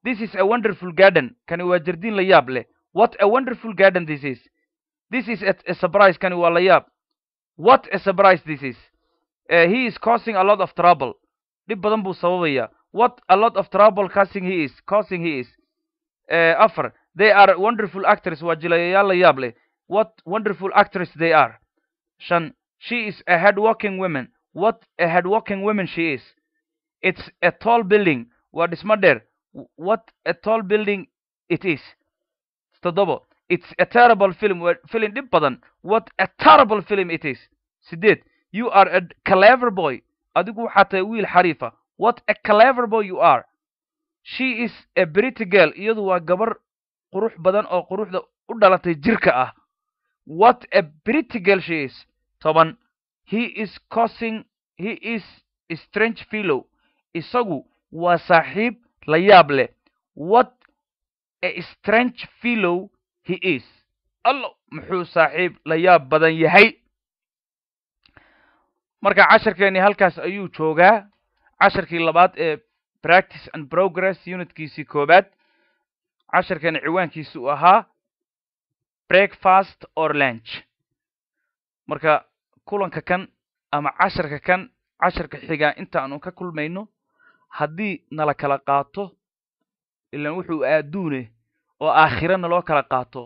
this is a wonderful garden kani waa jardiin la yaab leh what a wonderful garden this is this is a surprise kani waa la yaab what a surprise this is Eh, he is causing a lot of trouble dib badan buu sababaya what a lot of trouble causing he is causing he is eh, afar they are wonderful actress waa jilayayaal la yaab leh what wonderful actress they are shan she is a headworking woman what a headworking woman she is it's a tall building waa dhismo dheer what a tall building it is toddobo it's a terrible film film dhib badan what a terrible film it is sideed you are a clever boy adigu waxaa tahay wiil xariifa what a clever boy you are she is a brity girl iyadu waa gabar qurux badan oo quruxda u dhalatay jirka ah what a brity girl she is toban he is cosing he is strange fellow isagu waa saaxiib la yaab leh what a strange fellow he is allo muxuu saaxiib la yaab badan yahay marka cashirkeeni halkaas ayuu joogaa casharkii labaad ee practice and progress unitkiisii koowaad cashirkeeni ciwaankiisu uu ahaa breakfast or lunch marka kulanka kan ama casharka kan casharka xigaa intaanu ka kulmayno haddii nala kala qaato ilan wuxuu adduune oo aakhiro naloo kala qaato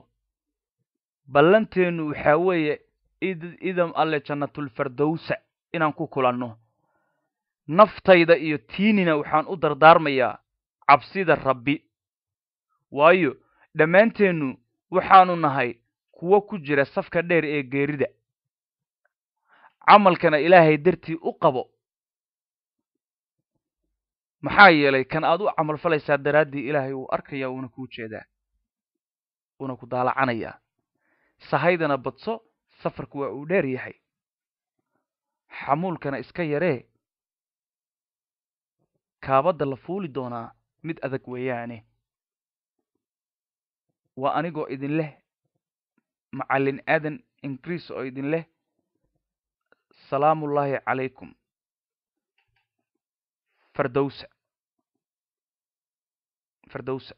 ballanteennu waxaa weeye idam alle jannatulfardowsa inaan ku kulanno naftayda iyo tiinina waxaan u dardaarmayaa cabsida rabbi waayo dhammaanteennu waxaanu nahay kuwo ku jira safka dheer ee geerida camalkana ilaahay dartii u qabo maxaa yeelay kan aad u camalfalaysaa daraaddii ilaahay wuu arkayaa wuuna kuu jeedaa wuuna ku daalacanayaa sahaydana badso safarku waa uu dheer yahay xamuulkana iska yaree kaabadda la fuuli doonaa mid adag weeyaane waa anigoo idin leh macalin aadan ingiriis oo idin leh salaamullaahi calaykum fardowsa fardowsa